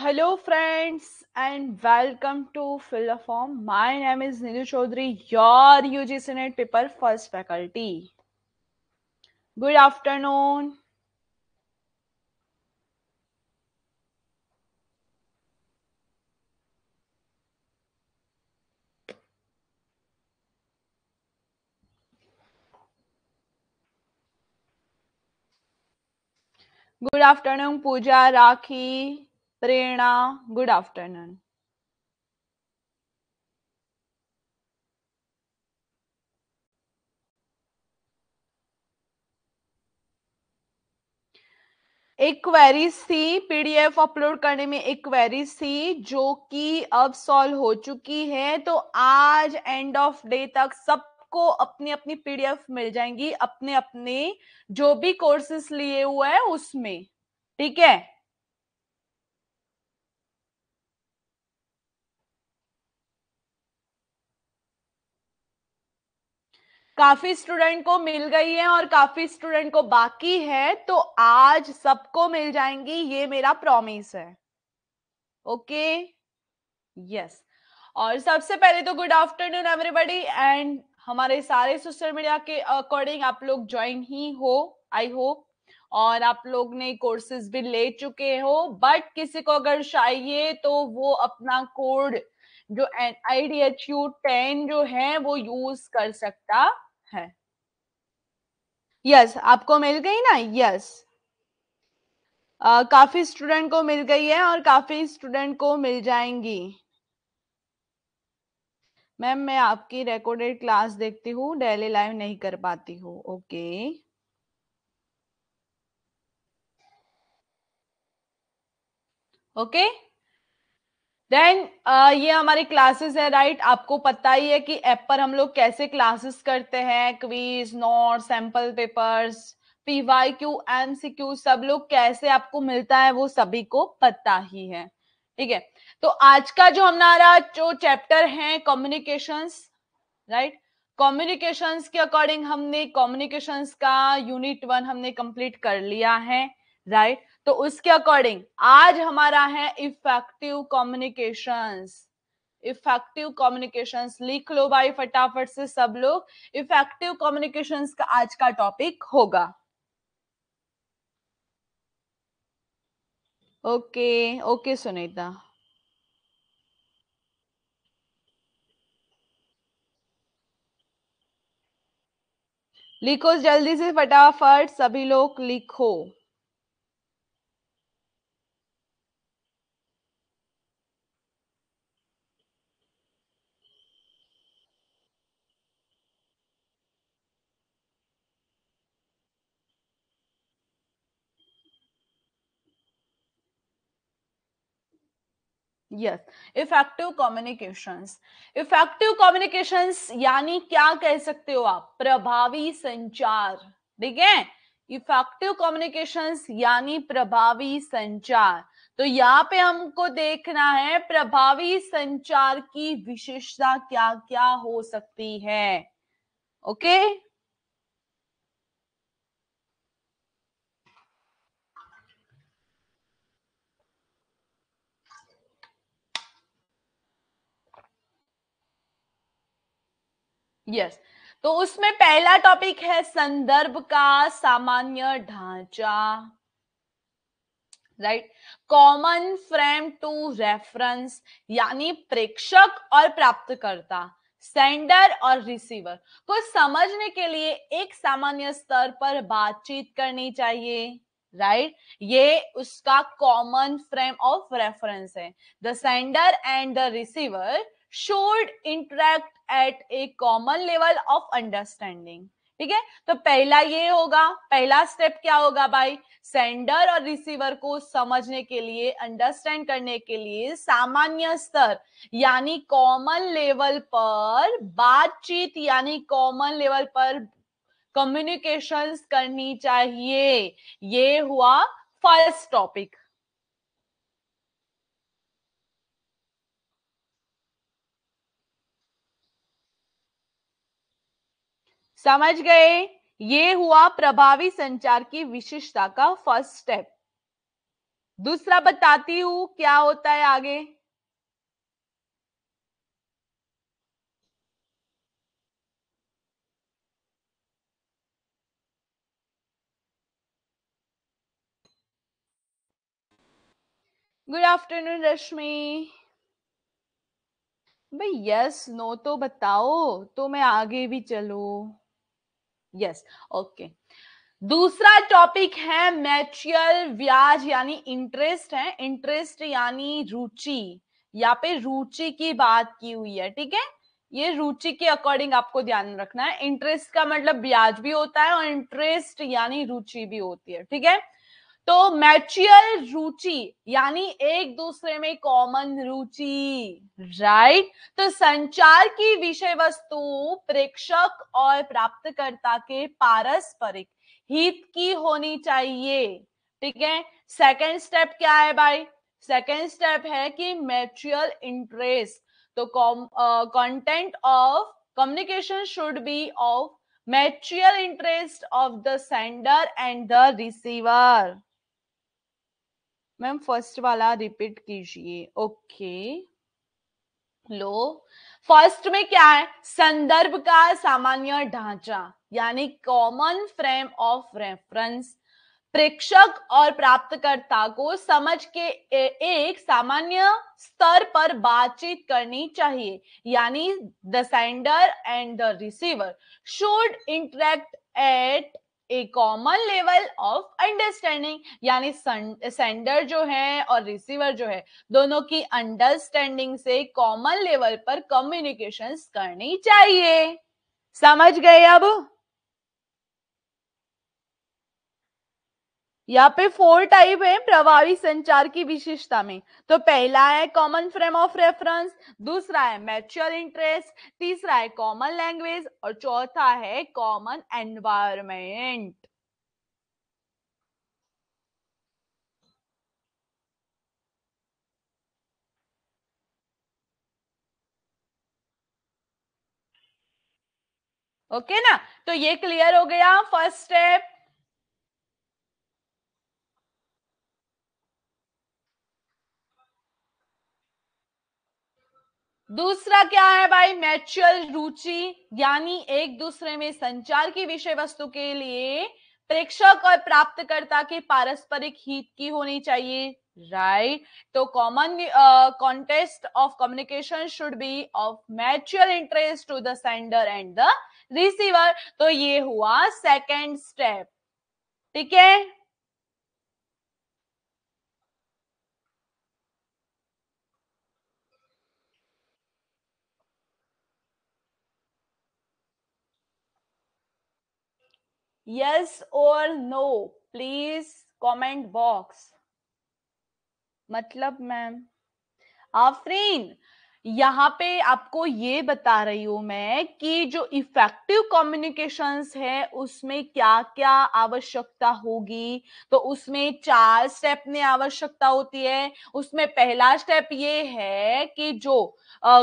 Hello, friends, and welcome to Form. My name is Nidu Chaudhary, your UGC NET paper first faculty. Good afternoon. Good afternoon, Pooja Rakhi. Prerna good afternoon एक query सी PDF upload करने में एक query सी जो कि अब solve हो चुकी है तो आज एंड ऑफ डे तक सबको अपनी अपनी पीडीएफ मिल जाएंगी अपने अपने जो भी कोर्सेस लिए हुए हैं उसमें ठीक है काफी स्टूडेंट को मिल गई है और काफी स्टूडेंट को बाकी है तो आज सबको मिल जाएंगी ये मेरा प्रॉमिस है ओके okay? Yes yes. और सबसे पहले तो गुड आफ्टरनून एवरीबॉडी एंड हमारे सारे सोशल मीडिया के अकॉर्डिंग आप लोग ज्वाइन ही हो आई होप और आप लोग ने कोर्सेज भी ले चुके हो बट किसी को अगर चाहिए तो वो अपना कोड जो I D H U ten जो है वो यूज कर सकता है यस yes, आपको मिल गई ना यस yes. uh, काफी स्टूडेंट को मिल गई है और काफी स्टूडेंट को मिल जाएंगी मैम मैं आपकी रिकॉर्डेड क्लास देखती हूँ डेली लाइव नहीं कर पाती हूँ okay okay. okay then uh, ये हमारी क्लासेस है राइट right? आपको पता ही है कि ऐप पर हम लोग कैसे क्लासेस करते हैं quiz note sample papers P Y Q M C Q सब लोग कैसे आपको मिलता है वो सभी को पता ही है ठीक है तो आज का जो हमारा जो चैप्टर है कम्युनिकेशंस राइट कम्युनिकेशंस के अकॉर्डिंग हमने कम्युनिकेशंस का यूनिट वन हमने कंप्लीट कर लिया है राइट right? तो उसके अकॉर्डिंग आज हमारा है इफेक्टिव कम्युनिकेशंस इफेक्टिव कम्युनिकेशंस लिख लो भाई फटाफट से सब लोग इफेक्टिव कम्युनिकेशंस का आज का टॉपिक होगा ओके ओके सुनीता लिखो जल्दी से फटाफट सभी लोग लिखो yes effective communications effective communications यानी क्या कह सकते हो आप प्रभावी संचार ठीक है इफेक्टिव कम्युनिकेशंस यानी प्रभावी संचार तो यहाँ पे हमको देखना है प्रभावी संचार की विशेषता क्या क्या हो सकती है ओके okay? Yes yes. तो उसमें पहला टॉपिक है संदर्भ का सामान्य ढांचा right common frame to reference यानी प्रेक्षक और प्राप्तकर्ता सेंडर और रिसीवर को समझने के लिए एक सामान्य स्तर पर बातचीत करनी चाहिए राइट right? ये उसका कॉमन फ्रेम ऑफ रेफरेंस है the sender and the receiver should interact at a common level of understanding ठीक है तो पहला ये होगा पहला स्टेप क्या होगा भाई सेंडर और रिसीवर को समझने के लिए अंडरस्टैंड करने के लिए सामान्य स्तर यानी कॉमन लेवल पर बातचीत यानी कॉमन लेवल पर कम्युनिकेशंस करनी चाहिए ये हुआ फर्स्ट टॉपिक समझ गए ये हुआ प्रभावी संचार की विशिष्टता का फर्स्ट स्टेप दूसरा बताती हूं क्या होता है आगे गुड आफ्टरनून रश्मि भाई यस नो तो बताओ तो मैं आगे भी चलू यस ओके दूसरा टॉपिक है मैच्रियल ब्याज यानी इंटरेस्ट है इंटरेस्ट यानी रुचि या पे रुचि की बात की हुई है ठीक है ये रुचि के अकॉर्डिंग आपको ध्यान रखना है इंटरेस्ट का मतलब ब्याज भी होता है और इंटरेस्ट यानी रुचि भी होती है ठीक है तो मैचुअल रुचि यानी एक दूसरे में कॉमन रुचि राइट तो संचार की विषय वस्तु प्रेक्षक और प्राप्तकर्ता के पारस्परिक हित की होनी चाहिए ठीक है सेकेंड स्टेप क्या है भाई सेकेंड स्टेप है कि मैचुअल इंटरेस्ट तो content of communication should be of mutual interest of the sender and the receiver ma'am first वाला रिपीट कीजिए ओके लो फर्स्ट में क्या है संदर्भ का सामान्य ढांचा यानी कॉमन फ्रेम ऑफ रेफरेंस प्रेक्षक और प्राप्तकर्ता को समझ के एक सामान्य स्तर पर बातचीत करनी चाहिए यानी the sender and the receiver should interact at a common level of understanding यानी सेंडर जो है और रिसीवर जो है दोनों की अंडरस्टैंडिंग से कॉमन लेवल पर कम्युनिकेशंस करनी चाहिए समझ गए अब यहाँ पे फोर टाइप है प्रभावी संचार की विशेषता में तो पहला है कॉमन फ्रेम ऑफ रेफरेंस दूसरा है मैच्योर इंटरेस्ट तीसरा है कॉमन लैंग्वेज और चौथा है कॉमन एनवायरमेंट ओके okay ना तो ये क्लियर हो गया फर्स्ट स्टेप दूसरा क्या है भाई मैचुअल रुचि यानी एक दूसरे में संचार की विषय वस्तु के लिए प्रेक्षक और प्राप्तकर्ता के पारस्परिक हित की होनी चाहिए राइट तो common contest of communication should be of mutual interest to the sender and the receiver तो ये हुआ सेकेंड स्टेप ठीक है yes or no please comment box matlab ma'am afreen यहाँ पे आपको ये बता रही हूं मैं कि जो इफेक्टिव कम्युनिकेशंस है उसमें क्या क्या आवश्यकता होगी तो उसमें चार स्टेप ने आवश्यकता होती है उसमें पहला स्टेप ये है कि जो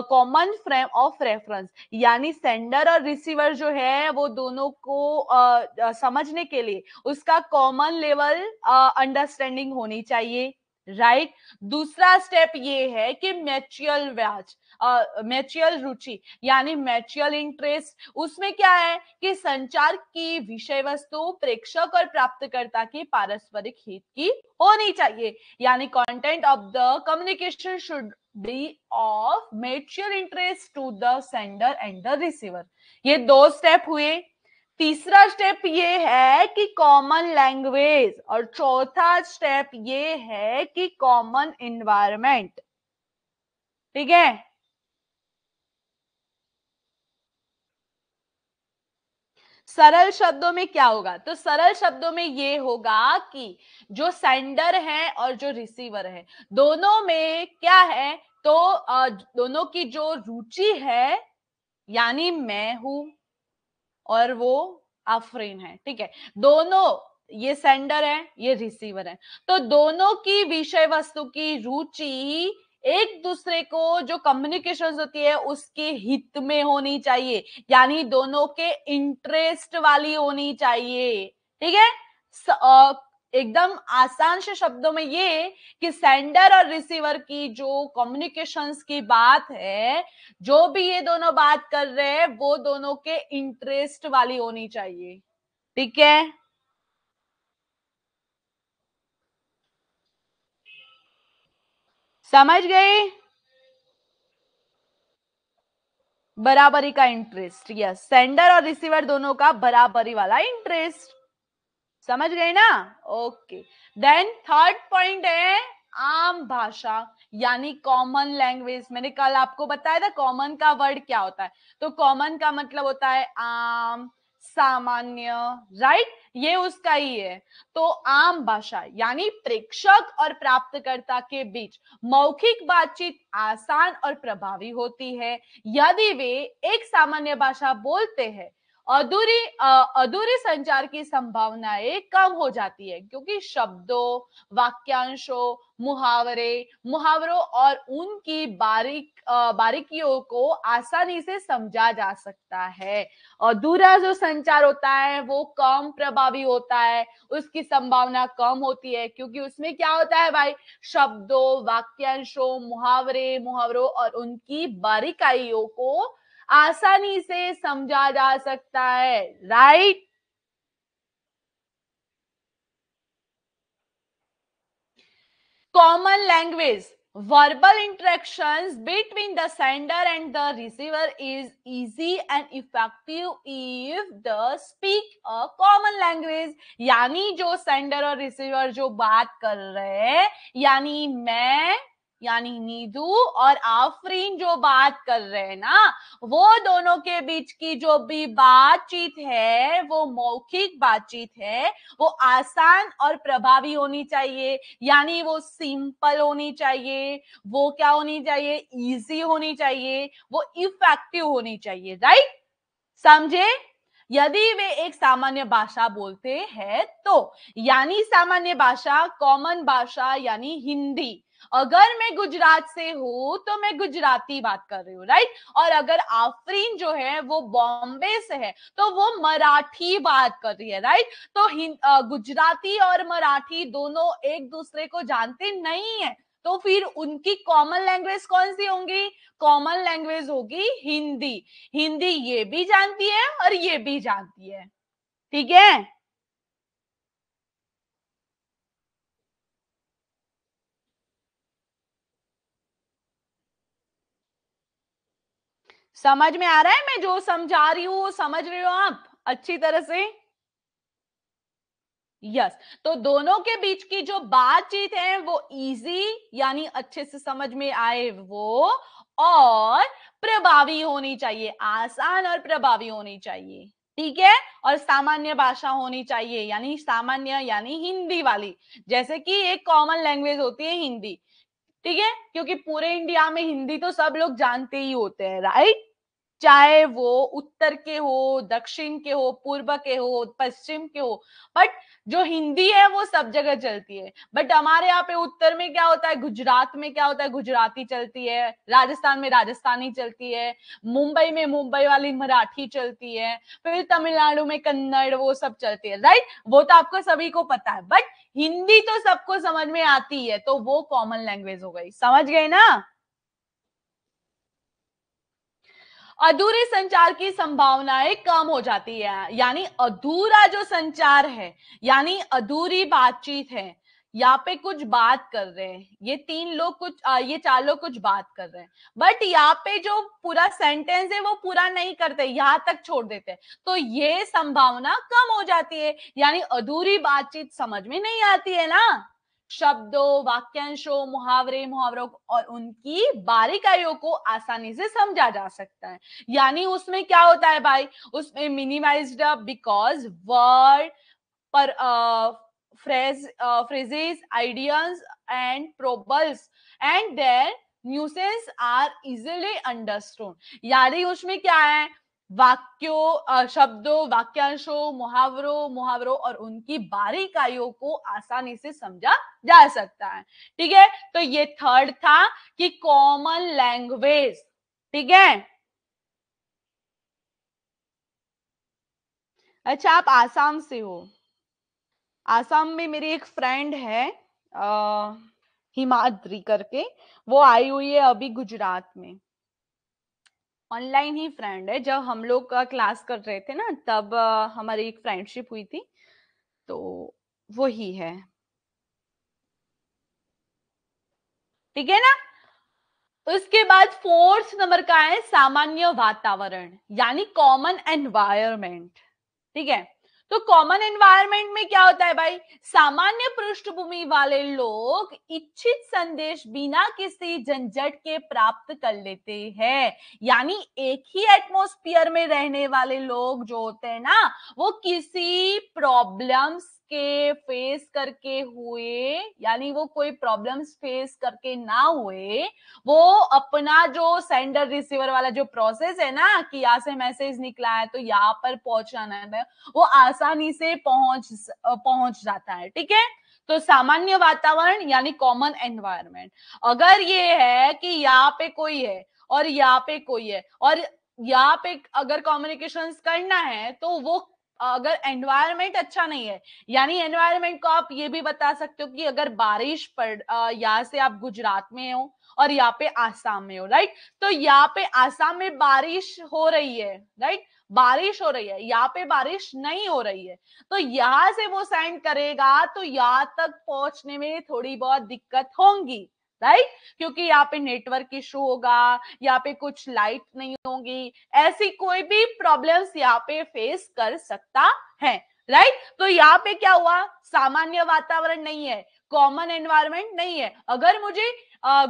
कॉमन फ्रेम ऑफ रेफरेंस यानी सेंडर और रिसीवर जो है वो दोनों को uh, समझने के लिए उसका कॉमन लेवल अंडरस्टैंडिंग होनी चाहिए राइट दूसरा स्टेप ये है कि मैचुअल ब्याज मैच्युअल रुचि यानी मैचुअल इंटरेस्ट उसमें क्या है कि संचार की विषय वस्तु प्रेक्षक और प्राप्तकर्ता की पारस्परिक हित की होनी चाहिए यानी content of the communication should be of mature interest to the sender and the receiver ये दो स्टेप हुए तीसरा स्टेप ये है कि कॉमन लैंग्वेज और चौथा स्टेप ये है कि कॉमन इन्वायरमेंट ठीक है सरल शब्दों में क्या होगा तो सरल शब्दों में ये होगा कि जो सेंडर है और जो रिसीवर है दोनों में क्या है तो दोनों की जो रुचि है यानी मैं हूं और वो आफरीन है ठीक है दोनों ये सेंडर है ये रिसीवर है तो दोनों की विषय वस्तु की रुचि एक दूसरे को जो कम्युनिकेशन होती है उसके हित में होनी चाहिए यानी दोनों के इंटरेस्ट वाली होनी चाहिए ठीक है एकदम आसान से शब्दों में ये कि सेंडर और रिसीवर की जो कम्युनिकेशंस की बात है जो भी ये दोनों बात कर रहे हैं वो दोनों के इंटरेस्ट वाली होनी चाहिए ठीक है समझ गए बराबरी का इंटरेस्ट यस सेंडर और रिसीवर दोनों का बराबरी वाला इंटरेस्ट समझ गए ना ओके देन थर्ड पॉइंट है आम भाषा यानी कॉमन लैंग्वेज मैंने कल आपको बताया था कॉमन का वर्ड क्या होता है तो कॉमन का मतलब होता है आम सामान्य राइट ये उसका ही है तो आम भाषा यानी प्रेक्षक और प्राप्तकर्ता के बीच मौखिक बातचीत आसान और प्रभावी होती है यदि वे एक सामान्य भाषा बोलते हैं अधूरी अधूरी संचार की संभावनाएं कम हो जाती है क्योंकि शब्दों वाक्यांशों मुहावरे मुहावरों और उनकी बारीक बारीकियों को आसानी से समझा जा सकता है अधूरा जो संचार होता है वो कम प्रभावी होता है उसकी संभावना कम होती है क्योंकि उसमें क्या होता है भाई शब्दों वाक्यांशों मुहावरे मुहावरों और उनकी बारीकाइयों को आसानी से समझा जा सकता है right common language verbal interaction between the sender and the receiver is easy and effective if the speak a common language यानी जो सेंडर और रिसीवर जो बात कर रहे हैं यानी मैं यानी नीदू और आफरीन जो बात कर रहे हैं ना वो दोनों के बीच की जो भी बातचीत है वो मौखिक बातचीत है वो आसान और प्रभावी होनी चाहिए यानी वो सिंपल होनी चाहिए वो क्या होनी चाहिए इजी होनी चाहिए वो इफेक्टिव होनी चाहिए राइट समझे यदि वे एक सामान्य भाषा बोलते हैं तो यानी सामान्य भाषा कॉमन भाषा यानी हिंदी अगर मैं गुजरात से हूं तो मैं गुजराती बात कर रही हूँ राइट और अगर आफरीन जो है वो बॉम्बे से है तो वो मराठी बात कर रही है राइट तो गुजराती और मराठी दोनों एक दूसरे को जानते नहीं है तो फिर उनकी कॉमन लैंग्वेज कौन सी होंगी कॉमन लैंग्वेज होगी हिंदी हिंदी ये भी जानती है और ये भी जानती है ठीक है समझ में आ रहा है मैं जो समझा रही हूँ समझ रहे हो आप अच्छी तरह से यस yes. तो दोनों के बीच की जो बातचीत है वो इजी यानी अच्छे से समझ में आए वो और प्रभावी होनी चाहिए आसान और प्रभावी होनी चाहिए ठीक है और सामान्य भाषा होनी चाहिए यानी सामान्य यानी हिंदी वाली जैसे कि एक कॉमन लैंग्वेज होती है हिंदी ठीक है क्योंकि पूरे इंडिया में हिंदी तो सब लोग जानते ही होते हैं राइट चाहे वो उत्तर के हो दक्षिण के हो पूर्व के हो पश्चिम के हो बट जो हिंदी है वो सब जगह चलती है बट हमारे यहाँ पे उत्तर में क्या होता है गुजरात में क्या होता है गुजराती चलती है राजस्थान में राजस्थानी चलती है मुंबई में मुंबई वाली मराठी चलती है फिर तमिलनाडु में कन्नड़ वो सब चलती है राइट वो तो आपको सभी को पता है बट हिंदी तो सबको समझ में आती है तो वो कॉमन लैंग्वेज हो गई समझ गए ना अधूरे संचार की संभावनाएं कम हो जाती है यानी अधूरा जो संचार है यानी अधूरी बातचीत है यहाँ पे कुछ बात कर रहे हैं ये तीन लोग कुछ आ, ये चार लोग कुछ बात कर रहे हैं बट यहाँ पे जो पूरा सेंटेंस है वो पूरा नहीं करते यहाँ तक छोड़ देते तो ये संभावना कम हो जाती है यानी अधूरी बातचीत समझ में नहीं आती है ना शब्दों वाक्यांशों मुहावरे मुहावरों और उनकी बारीकाइयों को आसानी से समझा जा सकता है यानी उसमें क्या होता है भाई उसमें मिनिमाइज बिकॉज वर्ड पर phrase phrases ideas and problems and their nuances are easily understood यानी उसमें क्या है वाक्यों शब्दों वाक्यांशों मुहावरों मुहावरों और उनकी बारीकाइयों को आसानी से समझा जा सकता है ठीक है तो ये थर्ड था कि कॉमन लैंग्वेज ठीक है अच्छा आप आसाम से हो आसाम में मेरी एक फ्रेंड है अः हिमाद्री करके वो आई हुई है अभी गुजरात में ऑनलाइन ही फ्रेंड है जब हम लोग क्लास कर रहे थे ना तब हमारी एक फ्रेंडशिप हुई थी तो वो ही है ठीक है ना उसके तो बाद फोर्थ नंबर का है सामान्य वातावरण यानी कॉमन एनवायरमेंट ठीक है तो कॉमन एनवायरनमेंट में क्या होता है भाई सामान्य पृष्ठभूमि वाले लोग इच्छित संदेश बिना किसी झंझट के प्राप्त कर लेते हैं यानी एक ही एटमोस्फियर में रहने वाले लोग जो होते हैं ना वो किसी प्रॉब्लम्स के फेस करके हुए यानी वो कोई प्रॉब्लम्स फेस करके ना हुए वो अपना जो सेंडर रिसीवर वाला जो प्रोसेस है ना कि यहाँ से मैसेज निकला है तो यहाँ पर पहुंचाना है वो आसानी से पहुंच पहुंच जाता है ठीक है तो सामान्य वातावरण यानी कॉमन एनवायरमेंट अगर ये है कि यहाँ पे कोई है और यहाँ पे कोई है और यहाँ पे अगर कम्युनिकेशन करना है तो वो अगर एनवायरमेंट अच्छा नहीं है यानी एनवायरमेंट को आप ये भी बता सकते हो कि अगर बारिश पड़ यहाँ से आप गुजरात में हो और यहाँ पे आसाम में हो राइट तो यहाँ पे आसाम में बारिश हो रही है राइट बारिश हो रही है यहाँ पे बारिश नहीं हो रही है तो यहाँ से वो सेंड करेगा तो यहाँ तक पहुंचने में थोड़ी बहुत दिक्कत होंगी राइट क्योंकि यहाँ पे नेटवर्क इशू होगा यहाँ पे कुछ लाइट नहीं होगी ऐसी कोई भी प्रॉब्लम्स यहाँ पे फेस कर सकता है राइट तो यहाँ पे क्या हुआ सामान्य वातावरण नहीं है कॉमन एनवायरमेंट नहीं है अगर मुझे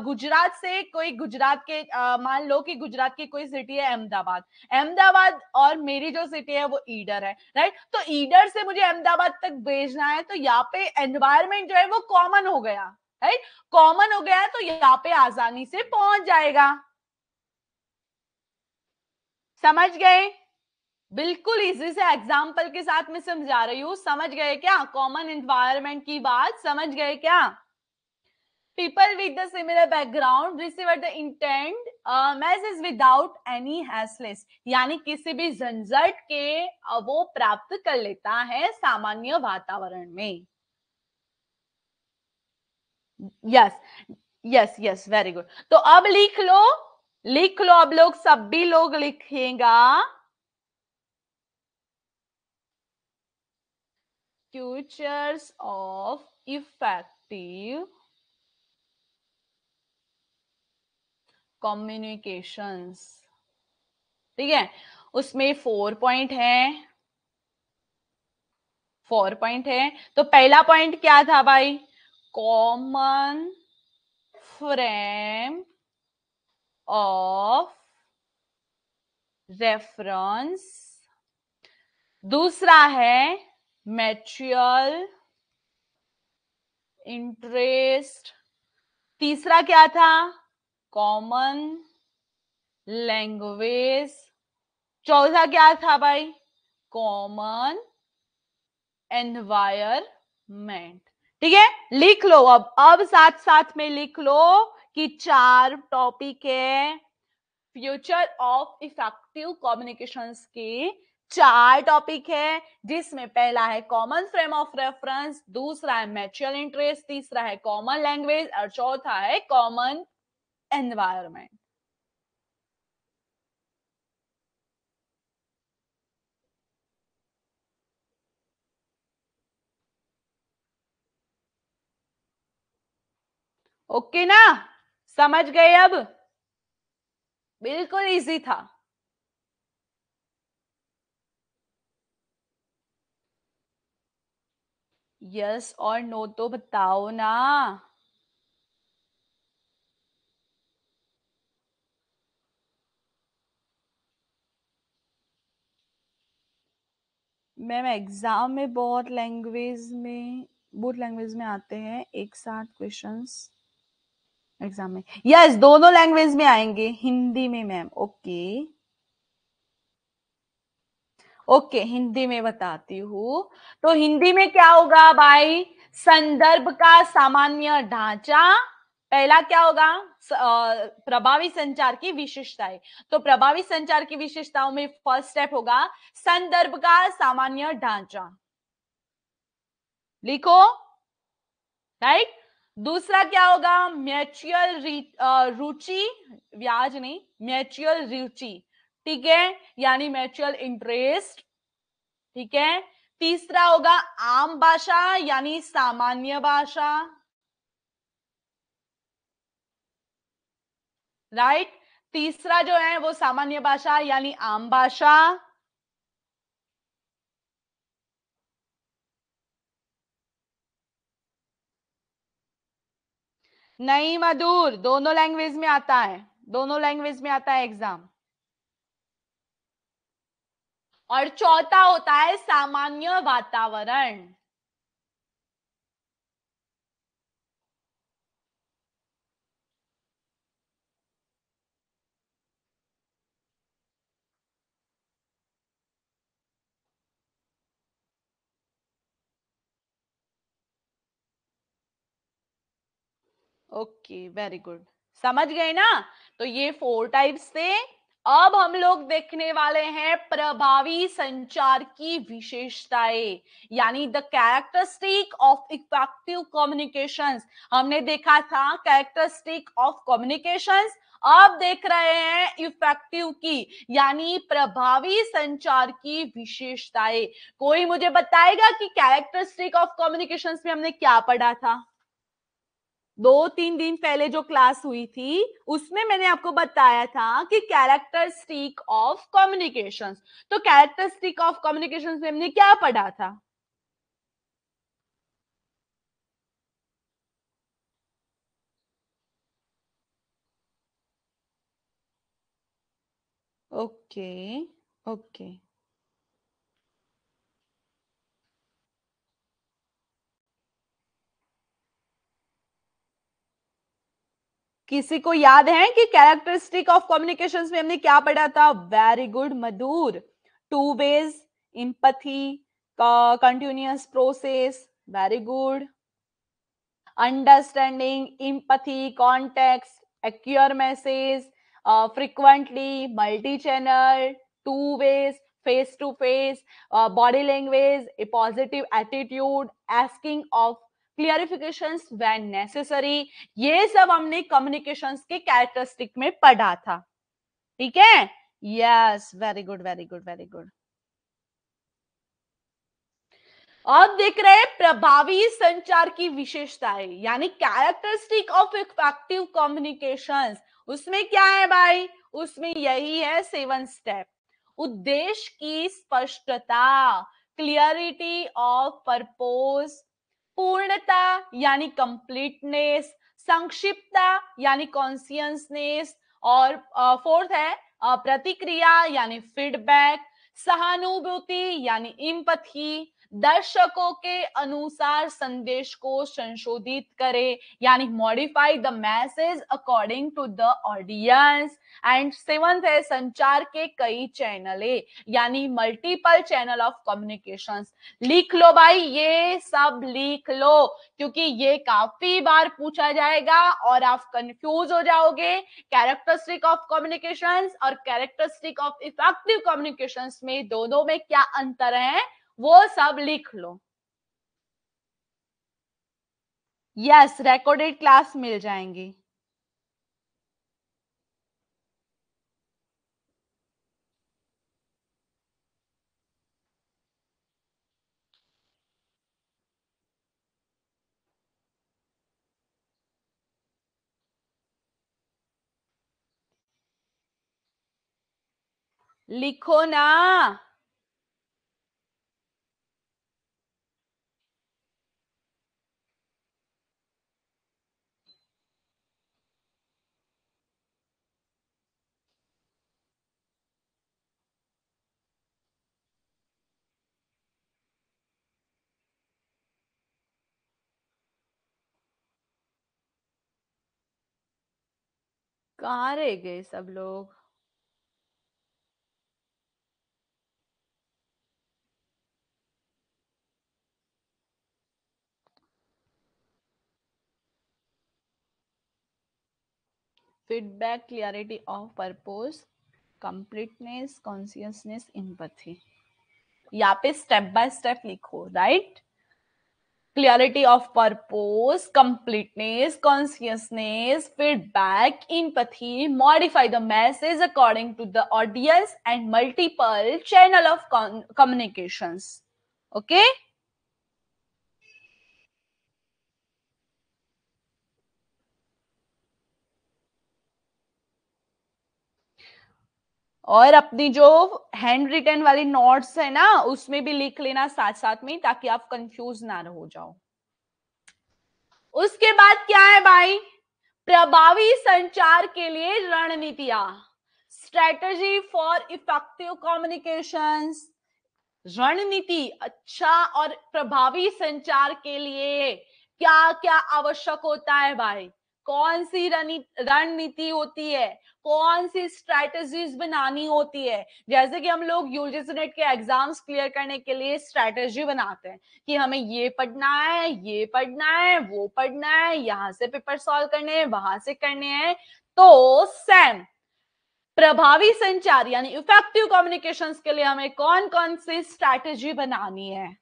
गुजरात से कोई गुजरात के मान लो कि गुजरात की कोई सिटी है अहमदाबाद अहमदाबाद और मेरी जो सिटी है वो ईडर है राइट तो ईडर से मुझे अहमदाबाद तक भेजना है तो यहाँ पे एनवायरमेंट जो है वो कॉमन हो गया राइट कॉमन हो गया तो यहाँ पे आसानी से पहुंच जाएगा समझ गए बिल्कुल इजी से एग्जाम्पल के साथ मैं समझा रही हूं समझ गए क्या कॉमन एनवायरमेंट की बात समझ गए क्या people with the similar background receiver the intent message without any hassles यानी किसी भी झंझट के uh, वो प्राप्त कर लेता है सामान्य वातावरण में yes yes yes very good तो अब लिख लो लिख लो अब लोग सभी लोग लिखेगा फ्यूचर्स ऑफ इफेक्टिव कम्युनिकेशंस ठीक है उसमें फोर पॉइंट है फोर पॉइंट है तो पहला पॉइंट क्या था भाई कॉमन फ्रेम ऑफ रेफरेंस दूसरा है मेट्रियल इंटरेस्ट तीसरा क्या था कॉमन लैंग्वेज चौथा क्या था भाई कॉमन एनवायरमेंट ठीक है लिख लो अब अब साथ साथ में लिख लो कि चार टॉपिक है फ्यूचर ऑफ इफेक्टिव कम्युनिकेशन की चार टॉपिक है जिसमें पहला है कॉमन फ्रेम ऑफ रेफरेंस दूसरा है म्यूचुअल इंटरेस्ट तीसरा है कॉमन लैंग्वेज और चौथा है कॉमन एनवायरमेंट ओके ना समझ गए अब बिल्कुल इजी था यस yes और नो तो बताओ ना मैम एग्जाम में बहुत लैंग्वेज में बहुत लैंग्वेज में आते हैं एक साथ क्वेश्चंस एग्जाम में यस yes, दोनों लैंग्वेज में आएंगे हिंदी में मैम ओके ओके हिंदी में बताती हूं तो हिंदी में क्या होगा भाई संदर्भ का सामान्य ढांचा पहला क्या होगा प्रभावी संचार की विशेषताएं तो प्रभावी संचार की विशेषताओं में फर्स्ट स्टेप होगा संदर्भ का सामान्य ढांचा लिखो राइट दूसरा क्या होगा म्यूचुअल रुचि ब्याज नहीं म्यूचुअल रुचि ठीक है यानी म्यूचुअल इंटरेस्ट ठीक है तीसरा होगा आम भाषा यानी सामान्य भाषा राइट तीसरा जो है वो सामान्य भाषा यानी आम भाषा नहीं मधुर दोनों लैंग्वेज में आता है दोनों लैंग्वेज में आता है एग्जाम और चौथा होता है सामान्य वातावरण ओके वेरी गुड समझ गए ना तो ये फोर टाइप्स थे अब हम लोग देखने वाले हैं प्रभावी संचार की विशेषताएं यानी the characteristic of effective communications हमने देखा था कैरेक्टरिस्टिक ऑफ कम्युनिकेशंस अब देख रहे हैं इफेक्टिव की यानी प्रभावी संचार की विशेषताएं कोई मुझे बताएगा कि कैरेक्टरिस्टिक ऑफ कम्युनिकेशंस में हमने क्या पढ़ा था दो तीन दिन पहले जो क्लास हुई थी उसमें मैंने आपको बताया था कि कैरेक्टरिस्टिक ऑफ कम्युनिकेशन तो कैरेक्टरिस्टिक ऑफ कम्युनिकेशन में हमने क्या पढ़ा था ओके okay, ओके okay. किसी को याद है कि कैरेक्टरिस्टिक ऑफ कम्युनिकेशंस में हमने क्या पढ़ा था वेरी गुड मधुर two ways empathy continuous process very good understanding empathy context accurate message frequently multi channel two ways face to face body language a positive attitude asking of clarification when necessary ये सब हमने communication के characteristic में पढ़ा था ठीक है yes very good very good very good अब देख रहे हैं प्रभावी संचार की विशेषताएं यानी कैरेक्टरिस्टिक ऑफ इफेक्टिव कम्युनिकेशन उसमें क्या है भाई उसमें यही है सेवन स्टेप उद्देश्य की स्पष्टता क्लियरिटी ऑफ परपोज पूर्णता यानी कंप्लीटनेस संक्षिप्तता यानी कॉन्सियसनेस और फोर्थ है प्रतिक्रिया यानी फीडबैक सहानुभूति यानी इम्पथी दर्शकों के अनुसार संदेश को संशोधित करें यानी modify the message according to the audience and seventh है संचार के कई चैनलें यानी मल्टीपल चैनल ऑफ कम्युनिकेशन लिख लो भाई ये सब लिख लो क्योंकि ये काफी बार पूछा जाएगा और आप कंफ्यूज हो जाओगे कैरेक्टरिस्टिक ऑफ कम्युनिकेशन और कैरेक्टरिस्टिक ऑफ इफेक्टिव कम्युनिकेशन में दोनों में क्या अंतर है वो सब लिख लो यस रिकॉर्डेड क्लास मिल जाएंगी लिखो ना कहा रह गए सब लोग feedback clarity of purpose completeness consciousness empathy यहाँ पे स्टेप बाय स्टेप लिखो right clarity of purpose, completeness, consciousness, feedback, empathy, modify the message according to the audience and multiple channel of communications. Okay. और अपनी जो hand return वाली notes है ना उसमें भी लिख लेना साथ साथ में ताकि आप कंफ्यूज ना हो जाओ उसके बाद क्या है भाई प्रभावी संचार के लिए रणनीतियां स्ट्रेटजी फॉर इफेक्टिव कम्युनिकेशन रणनीति अच्छा और प्रभावी संचार के लिए क्या क्या आवश्यक होता है भाई कौन सी रणनीति होती है कौन सी स्ट्रैटेजीज बनानी होती है जैसे कि हम लोग नेट के एग्जाम्स क्लियर करने के लिए स्ट्रैटेजी बनाते हैं कि हमें ये पढ़ना है ये पढ़ना है वो पढ़ना है यहाँ से पेपर सॉल्व करने हैं वहां से करने हैं तो सैम प्रभावी संचार यानी इफेक्टिव कम्युनिकेशन के लिए हमें कौन कौन सी स्ट्रैटेजी बनानी है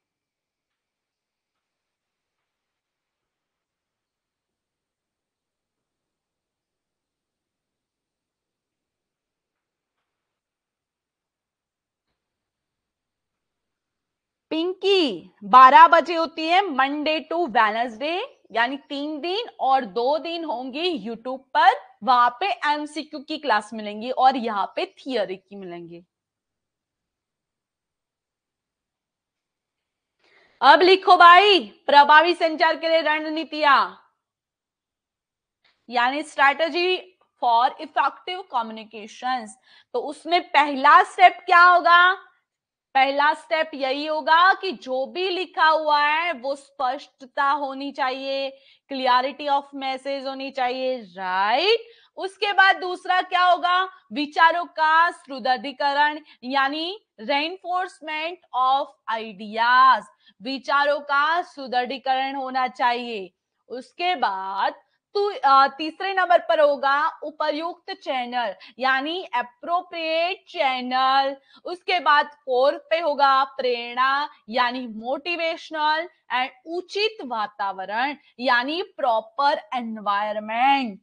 पिंकी बारह बजे होती है मंडे टू वेनसडे यानी तीन दिन और दो दिन होंगी यूट्यूब पर वहां पे एमसीक्यू की क्लास मिलेंगी और यहाँ पे थियोरी की मिलेंगी अब लिखो भाई प्रभावी संचार के लिए रणनीतियां यानी स्ट्रैटेजी फॉर इफेक्टिव कम्युनिकेशंस तो उसमें पहला स्टेप क्या होगा पहला स्टेप यही होगा कि जो भी लिखा हुआ है वो स्पष्टता होनी चाहिए क्लियरिटी ऑफ मैसेज होनी चाहिए राइट right? उसके बाद दूसरा क्या होगा विचारों का सुदृढ़ीकरण यानी रेनफोर्समेंट ऑफ आइडियाज विचारों का सुदृढ़ीकरण होना चाहिए उसके बाद तो तीसरे नंबर पर होगा उपयुक्त चैनल यानी अप्रोप्रिएट चैनल उसके बाद फोर्थ पे होगा प्रेरणा यानी मोटिवेशनल एंड उचित वातावरण यानी प्रॉपर एनवायरमेंट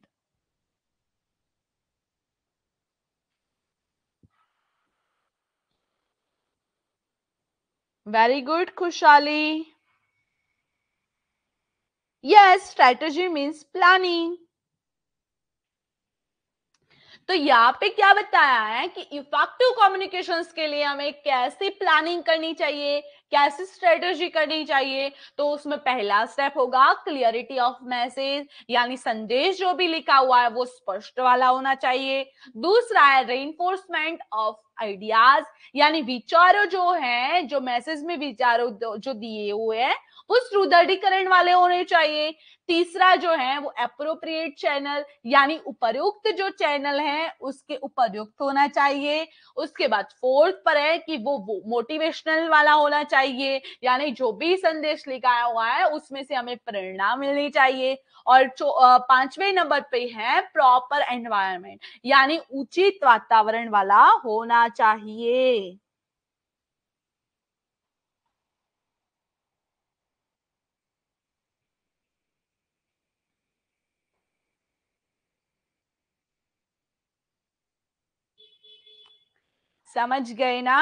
वेरी गुड खुशहाली यस स्ट्रेटजी मीन्स प्लानिंग तो यहाँ पे क्या बताया है कि इफेक्टिव कम्युनिकेशंस के लिए हमें कैसी प्लानिंग करनी चाहिए कैसी स्ट्रेटजी करनी चाहिए तो उसमें पहला स्टेप होगा क्लियरिटी ऑफ मैसेज यानी संदेश जो भी लिखा हुआ है वो स्पष्ट वाला होना चाहिए दूसरा है रेनफोर्समेंट ऑफ आइडियाज यानी विचारों जो है जो मैसेज में विचारों जो दिए हुए हैं वो सुदृढ़ीकरण वाले होने चाहिए तीसरा जो है वो अप्रोप्रिएट चैनल यानी उपयुक्त जो चैनल है उसके उपयुक्त होना चाहिए उसके बाद फोर्थ पर है कि वो, मोटिवेशनल वाला होना चाहिए यानी जो भी संदेश लिखाया हुआ है उसमें से हमें प्रेरणा मिलनी चाहिए और पांचवें नंबर पे है प्रॉपर एनवायरमेंट यानी उचित वातावरण वाला होना चाहिए समझ गए ना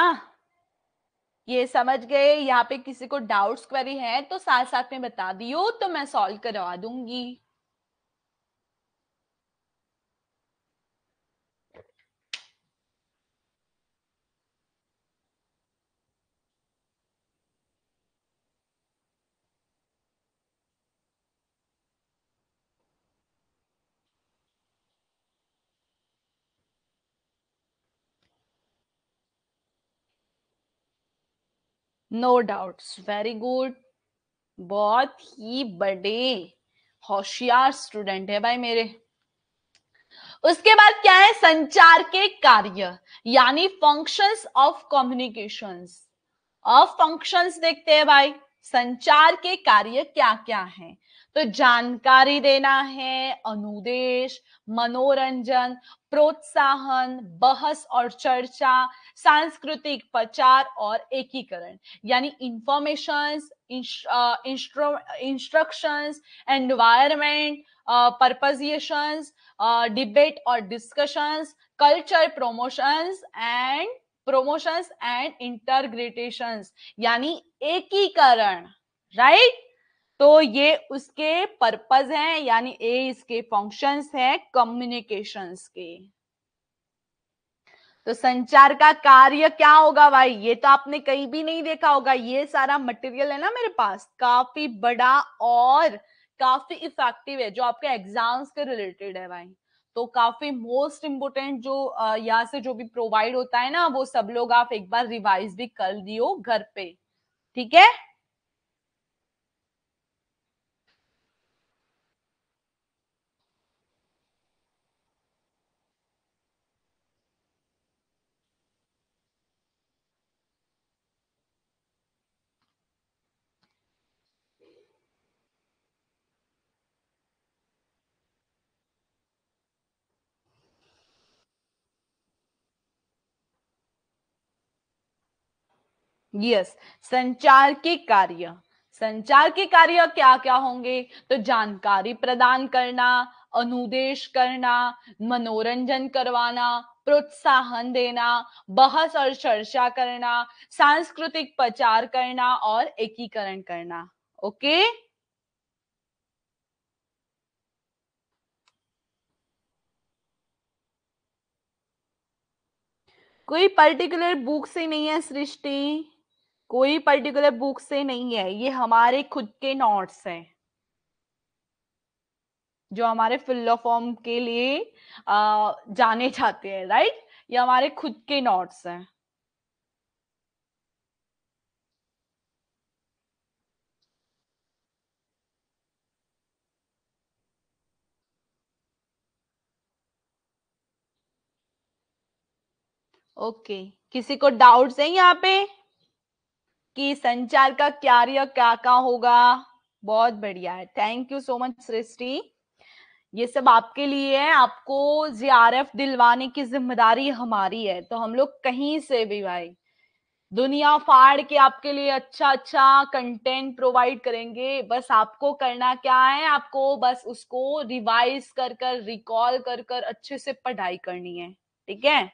ये समझ गए यहाँ पे किसी को डाउट्स क्वेरी है तो साथ साथ में बता दियो तो मैं सॉल्व करवा दूंगी नो डाउट्स वेरी गुड बहुत ही बड़े होशियार स्टूडेंट है भाई मेरे उसके बाद क्या है संचार के कार्य यानी functions of communications of functions देखते हैं भाई संचार के कार्य क्या क्या हैं तो जानकारी देना है अनुदेश मनोरंजन प्रोत्साहन बहस और चर्चा सांस्कृतिक प्रचार और एकीकरण यानी information instruction environment persuasions debate और discussions culture promotions and promotions and integration यानी एकीकरण राइट तो ये उसके पर्पज हैं यानी ए इसके फंक्शंस हैं कम्युनिकेशंस के तो संचार का कार्य क्या होगा भाई ये तो आपने कहीं भी नहीं देखा होगा ये सारा मटेरियल है ना मेरे पास काफी बड़ा और काफी इफेक्टिव है जो आपके एग्जाम्स के रिलेटेड है भाई तो काफी मोस्ट इम्पोर्टेंट जो यहाँ से जो भी प्रोवाइड होता है ना वो सब लोग आप एक बार रिवाइज भी कर दियो घर पे ठीक है यस संचार के कार्य संचार के कार्य क्या क्या होंगे तो जानकारी प्रदान करना अनुदेश करना मनोरंजन करवाना प्रोत्साहन देना बहस और चर्चा करना सांस्कृतिक प्रचार करना और एकीकरण करना ओके कोई पर्टिकुलर बुक से नहीं है सृष्टि कोई पर्टिकुलर बुक से नहीं है ये हमारे खुद के नोट्स हैं जो हमारे फिलोफॉर्म के लिए आ, जाने जाते हैं राइट ये हमारे खुद के नोट्स हैं ओके okay. किसी को डाउट्स है यहाँ पे कि संचार का कार्य क्या क्या होगा बहुत बढ़िया है thank you so much Srishti ये सब आपके लिए है आपको जी दिलवाने की जिम्मेदारी हमारी है तो हम लोग कहीं से भी भाई दुनिया फाड़ के आपके लिए अच्छा अच्छा कंटेंट प्रोवाइड करेंगे बस आपको करना क्या है आपको बस उसको रिवाइज कर कर रिकॉल कर कर अच्छे से पढ़ाई करनी है ठीक है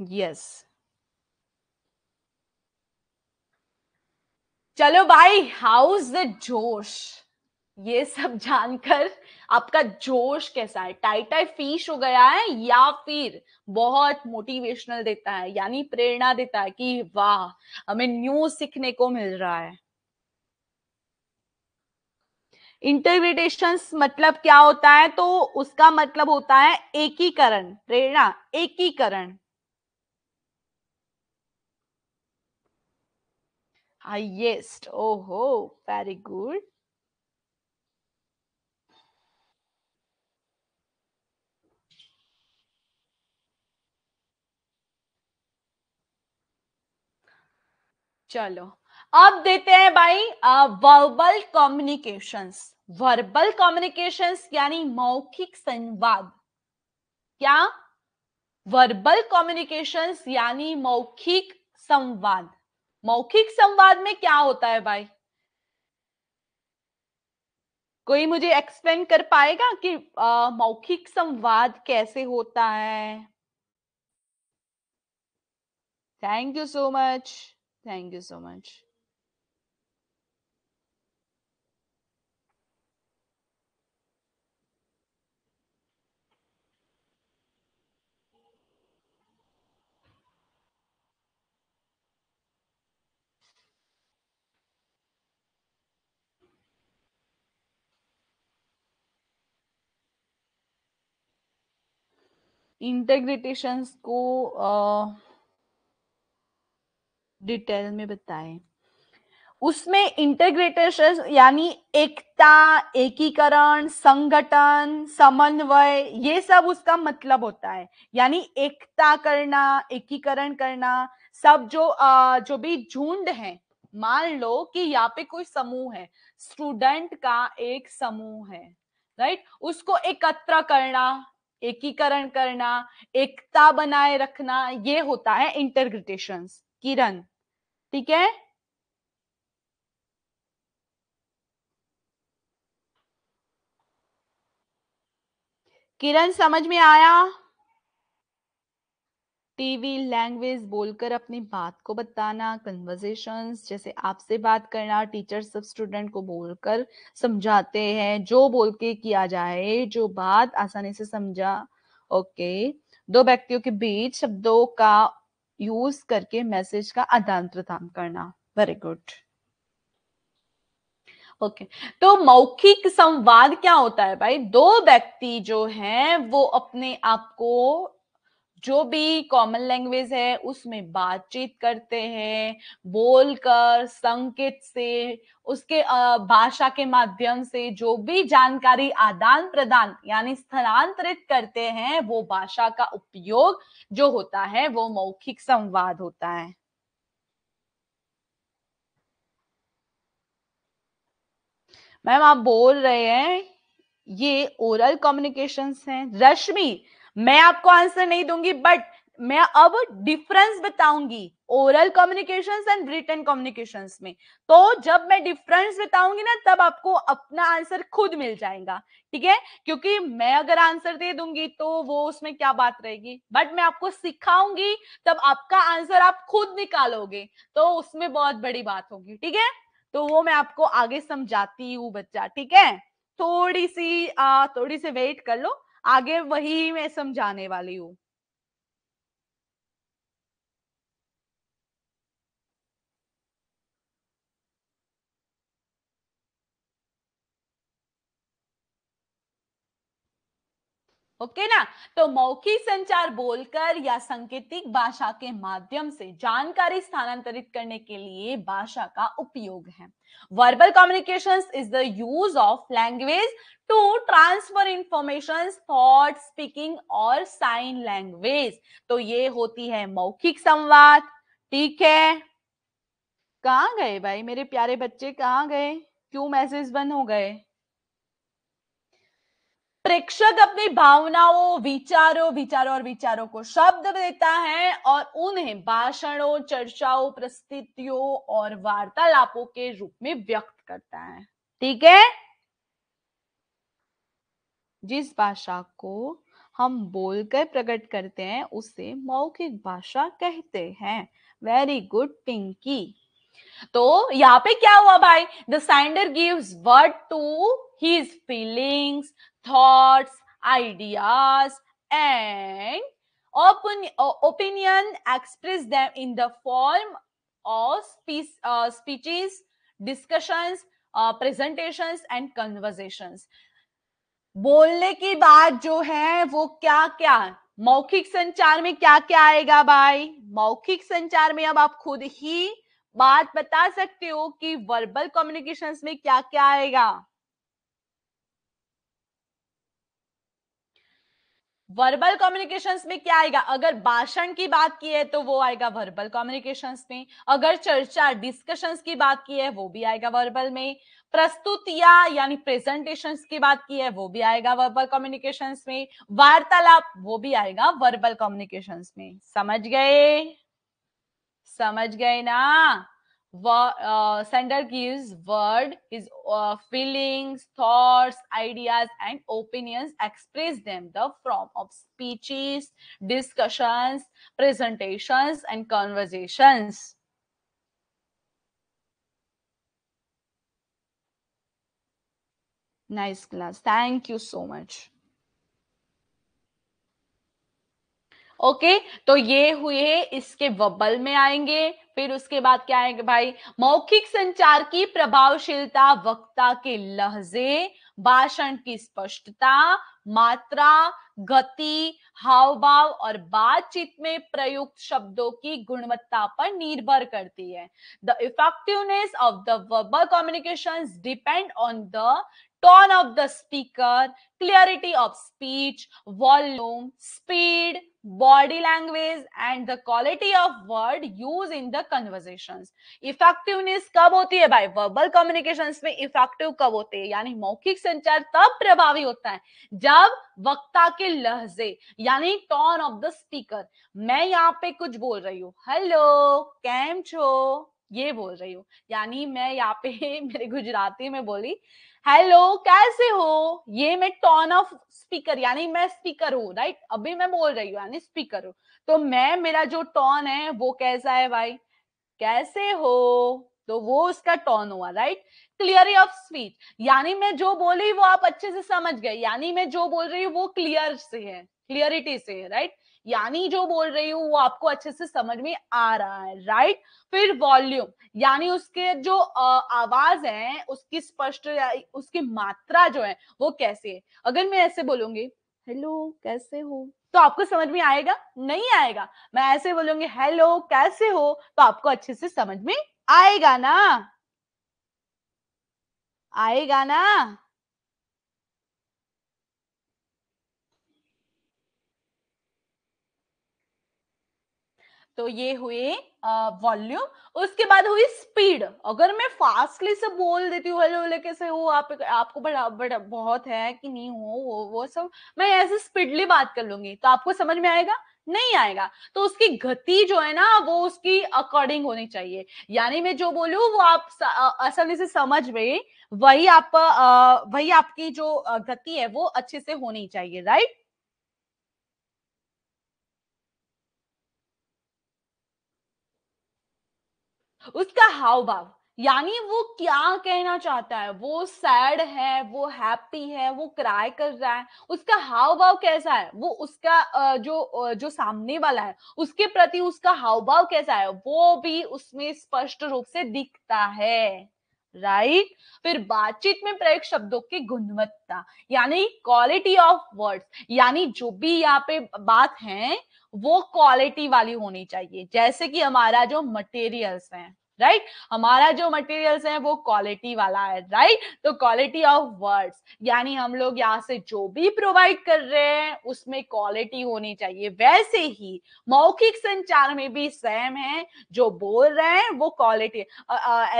यस चलो भाई हाउस द जोश ये सब जानकर आपका जोश कैसा है टाइटाई फिश हो गया है या फिर बहुत मोटिवेशनल देता है यानी प्रेरणा देता है कि वाह हमें न्यू सीखने को मिल रहा है इंटरप्रिटेशन मतलब क्या होता है तो उसका मतलब होता है एकीकरण प्रेरणा एकीकरण highest ah, oh very good चलो अब देते हैं भाई वर्बल कम्युनिकेशंस वर्बल कम्युनिकेशंस यानी मौखिक संवाद क्या वर्बल कम्युनिकेशंस यानी मौखिक संवाद मौखिक संवाद में क्या होता है भाई कोई मुझे एक्सप्लेन कर पाएगा कि आ, मौखिक संवाद कैसे होता है thank you so much thank you so much integrations को डिटेल में बताएं उसमें इंटरग्रेटेशन यानी एकता एकीकरण संगठन समन्वय ये सब उसका मतलब होता है यानी एकता करना एकीकरण करना सब जो आ, जो भी झुंड है मान लो कि यहाँ पे कोई समूह है स्टूडेंट का एक समूह है राइट उसको एकत्र करना एकीकरण करना एकता बनाए रखना ये होता है इंटरग्रिटेशन किरण ठीक है किरण समझ में आया टीवी लैंग्वेज बोलकर अपनी बात को बताना कन्वर्जेशन जैसे आपसे बात करना टीचर सब स्टूडेंट को बोलकर समझाते हैं जो बोल के किया जाए जो बात आसानी से समझा ओके okay. दो व्यक्तियों के बीच शब्दों का यूज करके मैसेज का आदान प्रदान करना वेरी गुड ओके okay. तो मौखिक संवाद क्या होता है भाई दो व्यक्ति जो हैं वो अपने आप को जो भी कॉमन लैंग्वेज है उसमें बातचीत करते हैं बोलकर संकेत से उसके भाषा के माध्यम से जो भी जानकारी आदान प्रदान यानी स्थानांतरित करते हैं वो भाषा का उपयोग जो होता है वो मौखिक संवाद होता है मैम आप बोल रहे हैं ये ओरल कम्युनिकेशंस हैं रश्मि मैं आपको आंसर नहीं दूंगी बट मैं अब डिफरेंस बताऊंगी oral communication and written communication में तो जब मैं डिफरेंस बताऊंगी ना तब आपको अपना आंसर खुद मिल जाएगा ठीक है क्योंकि मैं अगर आंसर दे दूंगी तो वो उसमें क्या बात रहेगी बट मैं आपको सिखाऊंगी तब आपका आंसर आप खुद निकालोगे तो उसमें बहुत बड़ी बात होगी ठीक है तो वो मैं आपको आगे समझाती हूँ बच्चा ठीक है थोड़ी सी आ, थोड़ी सी वेट कर लो आगे वही मैं समझाने वाली हूँ ओके ना तो मौखिक संचार बोलकर या संकेतिक भाषा के माध्यम से जानकारी स्थानांतरित करने के लिए भाषा का उपयोग है verbal communication is the use of language to transfer information thought speaking और साइन लैंग्वेज तो ये होती है मौखिक संवाद ठीक है कहाँ गए भाई मेरे प्यारे बच्चे कहाँ गए क्यों मैसेज बंद हो गए प्रेक्षक अपनी भावनाओं विचारों विचारों और विचारों को शब्द देता है और उन्हें भाषणों चर्चाओं प्रस्तुतियों और वार्तालापों के रूप में व्यक्त करता है ठीक है जिस भाषा को हम बोलकर प्रकट करते हैं उसे मौखिक भाषा कहते हैं वेरी गुड पिंकी तो यहाँ पे क्या हुआ भाई the sender gives word to his feelings thoughts ideas and open, opinion express them in the form of speech, uh, speeches discussions uh, presentations and conversations बोलने की बात जो है वो क्या क्या मौखिक संचार में क्या क्या आएगा भाई मौखिक संचार में अब आप खुद ही बात बता सकते हो कि वर्बल कम्युनिकेशंस में क्या क्या आएगा वर्बल कम्युनिकेशंस में क्या आएगा अगर भाषण की बात की है तो वो आएगा वर्बल कम्युनिकेशंस में अगर चर्चा डिस्कशंस की बात की है वो भी आएगा वर्बल में प्रस्तुतियां यानी प्रेजेंटेशंस की बात की है वो भी आएगा वर्बल कम्युनिकेशंस में वार्तालाप वो भी आएगा वर्बल कम्युनिकेशंस में समझ गए समझ गए ना Uh, sender gives word his uh, feelings thoughts ideas and opinions express them the form of speeches discussions presentations and conversations nice class thank you so much okay तो ये हुए इसके वबल में आएंगे फिर उसके बाद क्या आएंगे भाई मौखिक संचार की प्रभावशीलता वक्ता के लहजे भाषण की स्पष्टता मात्रा गति हाव भाव और बातचीत में प्रयुक्त शब्दों की गुणवत्ता पर निर्भर करती है the effectiveness of the verbal communication depend on the tone of the speaker clarity of speech volume speed body language and the quality of word use in the conversation effectiveness कब होती है बाई वर्बल कम्युनिकेशन में effective कब होते हैं यानी मौखिक संचार तब प्रभावी होता है जब वक्ता के लहजे यानी टोन ऑफ द स्पीकर मैं यहाँ पे कुछ बोल रही हूँ हेलो कैम छो ये बोल रही हूँ यानी मैं यहाँ पे मेरे गुजराती में बोली हेलो कैसे हो ये मैं टॉन ऑफ स्पीकर यानी मैं स्पीकर हूँ राइट अभी मैं बोल रही हूँ यानी स्पीकर हूँ तो मैं मेरा जो टॉन है वो कैसा है भाई कैसे हो तो वो उसका टॉन हुआ राइट क्लियरी ऑफ स्पीच यानी मैं जो बोली वो आप अच्छे से समझ गए यानी मैं जो बोल रही हूँ वो क्लियर से है क्लियरिटी से है राइट right? यानी जो बोल रही हूँ वो आपको अच्छे से समझ में आ रहा है राइट फिर वॉल्यूम यानी उसके जो आवाज है उसकी स्पष्ट उसकी मात्रा जो है वो कैसे है अगर मैं ऐसे बोलूंगी हेलो कैसे हो तो आपको समझ में आएगा नहीं आएगा मैं ऐसे बोलूंगी हेलो कैसे हो तो आपको अच्छे से समझ में आएगा ना आएगा ना तो ये हुए वॉल्यूम उसके बाद हुई स्पीड अगर मैं फास्टली से बोल देती हूँ हेलो हेलो कैसे हो आप आपको बड़ा बड़ा बहुत है कि नहीं हो वो वो सब मैं ऐसे स्पीडली बात कर लूंगी तो आपको समझ में आएगा नहीं आएगा तो उसकी गति जो है ना वो उसकी अकॉर्डिंग होनी चाहिए यानी मैं जो बोलू वो आप आसानी से समझ में वही आप वही आपकी जो गति है वो अच्छे से होनी चाहिए राइट उसका हाव भाव यानी वो क्या कहना चाहता है वो सैड है वो हैप्पी है वो क्राई कर रहा है उसका हाव भाव कैसा है वो उसका जो जो सामने वाला है उसके प्रति उसका हाव भाव कैसा है वो भी उसमें स्पष्ट रूप से दिखता है राइट फिर बातचीत में प्रयोग शब्दों की गुणवत्ता यानी क्वालिटी ऑफ वर्ड्स यानी जो भी यहाँ पे बात है वो क्वालिटी वाली होनी चाहिए जैसे कि हमारा जो मटेरियल्स हैं राइट right? हमारा जो मटेरियल्स है वो क्वालिटी वाला है राइट right? तो क्वालिटी ऑफ वर्ड्स यानी हम लोग यहाँ से जो भी प्रोवाइड कर रहे हैं उसमें क्वालिटी होनी चाहिए वैसे ही मौखिक संचार में भी सेम है जो बोल रहे हैं वो क्वालिटी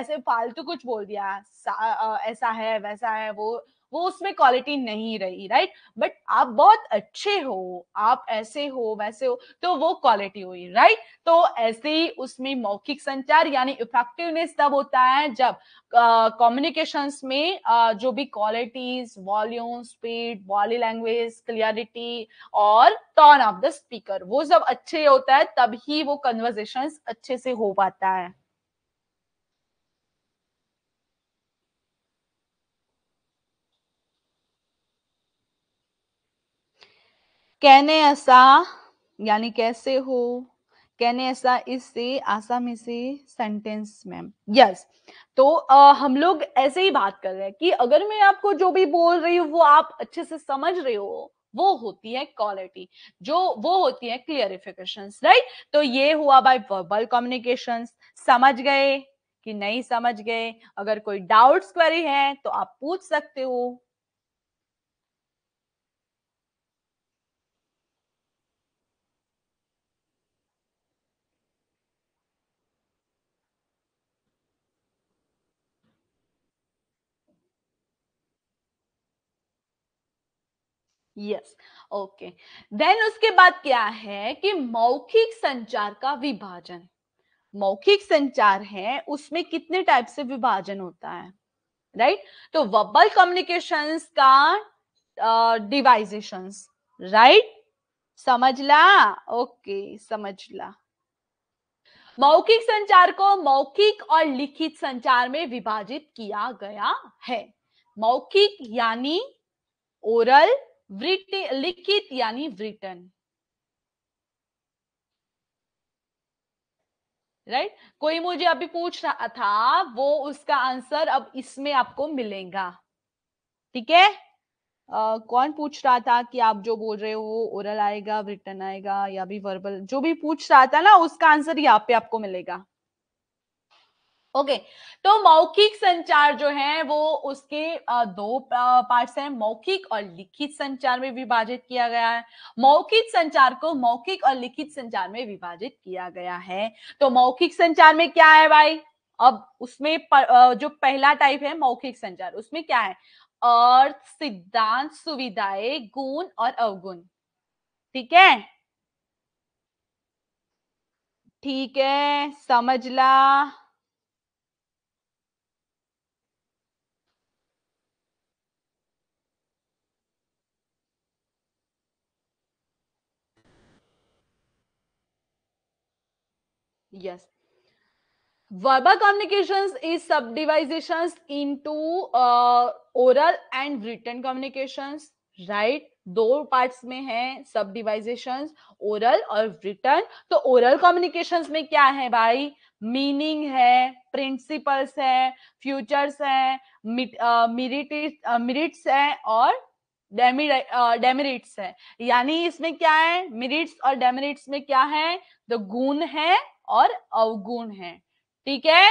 ऐसे फालतू कुछ बोल दिया आ, आ, ऐसा है वैसा है वो वो उसमें क्वालिटी नहीं रही राइट बट आप बहुत अच्छे हो आप ऐसे हो वैसे हो तो वो क्वालिटी हुई राइट तो ऐसे ही उसमें मौखिक संचार यानी इफेक्टिवनेस तब होता है जब कम्युनिकेशंस uh, में uh, जो भी qualities volume speed body language clarity और टर्न ऑफ द स्पीकर वो जब अच्छे होता है तभी वो कन्वर्जेशन अच्छे से हो पाता है कहने ऐसा यानी कैसे हो कहने ऐसा इससे आसामी से सेंटेंस मैम यस तो आ, हम लोग ऐसे ही बात कर रहे हैं कि अगर मैं आपको जो भी बोल रही हूँ वो आप अच्छे से समझ रहे हो वो होती है क्वालिटी जो वो होती है क्लियरिफिकेशन राइट तो ये हुआ बाय वर्बल कम्युनिकेशन समझ गए कि नहीं समझ गए अगर कोई डाउट्स क्वेरी है तो आप पूछ सकते हो यस ओके देन उसके बाद क्या है कि मौखिक संचार का विभाजन मौखिक संचार है उसमें कितने टाइप से विभाजन होता है राइट right? तो वर्बल कम्युनिकेशन का डिवाइजेशंस uh, राइट समझ ला ओके okay, समझ ला मौखिक संचार को मौखिक और लिखित संचार में विभाजित किया गया है मौखिक यानी ओरल लिखित यानी व्रिटन राइट right? कोई मुझे अभी पूछ रहा था वो उसका आंसर अब इसमें आपको मिलेगा ठीक है Uh, कौन पूछ रहा था कि आप जो बोल रहे हो वो ओरल आएगा रिटर्न आएगा या भी वर्बल जो भी पूछ रहा था ना उसका आंसर यहाँ पे आपको मिलेगा ओके तो मौखिक संचार जो है वो उसके दो पार्ट्स हैं मौखिक और लिखित संचार में विभाजित किया गया है मौखिक संचार को मौखिक और लिखित संचार में विभाजित किया गया है तो मौखिक संचार में क्या है भाई अब उसमें पर, जो पहला टाइप है मौखिक संचार उसमें क्या है अर्थ सिद्धांत सुविधाएं गुण और अवगुण ठीक है ठीक है समझला yes verbal communications is subdivisions into uh, oral and written communications right right? दो पार्ट्स में है सब डिवाइजेशन ओरल और रिटर्न तो ओरल कम्युनिकेशन में क्या है भाई मीनिंग है प्रिंसिपल्स है फ्यूचर्स है मिरिट्स uh, uh, है और डेमिरिट्स uh, है यानी इसमें क्या है मिरिट्स और डेमिरिट्स में क्या है द गुण है और अवगुण है ठीक है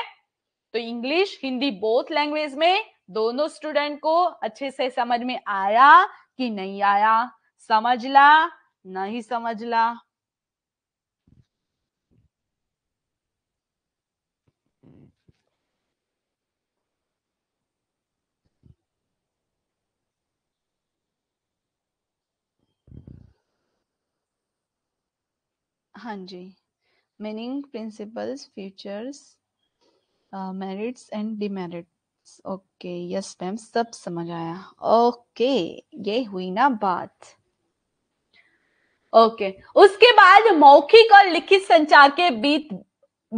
तो इंग्लिश हिंदी बोथ लैंग्वेज में दोनों स्टूडेंट को अच्छे से समझ में आया कि नहीं आया समझ ला नहीं समझ ला हाँ जी Mining principles features uh, merits and demerits okay yes ma'am सब समझ आया ओके ये हुई ना बात ओके okay. उसके बाद मौखिक और लिखित संचार के बीच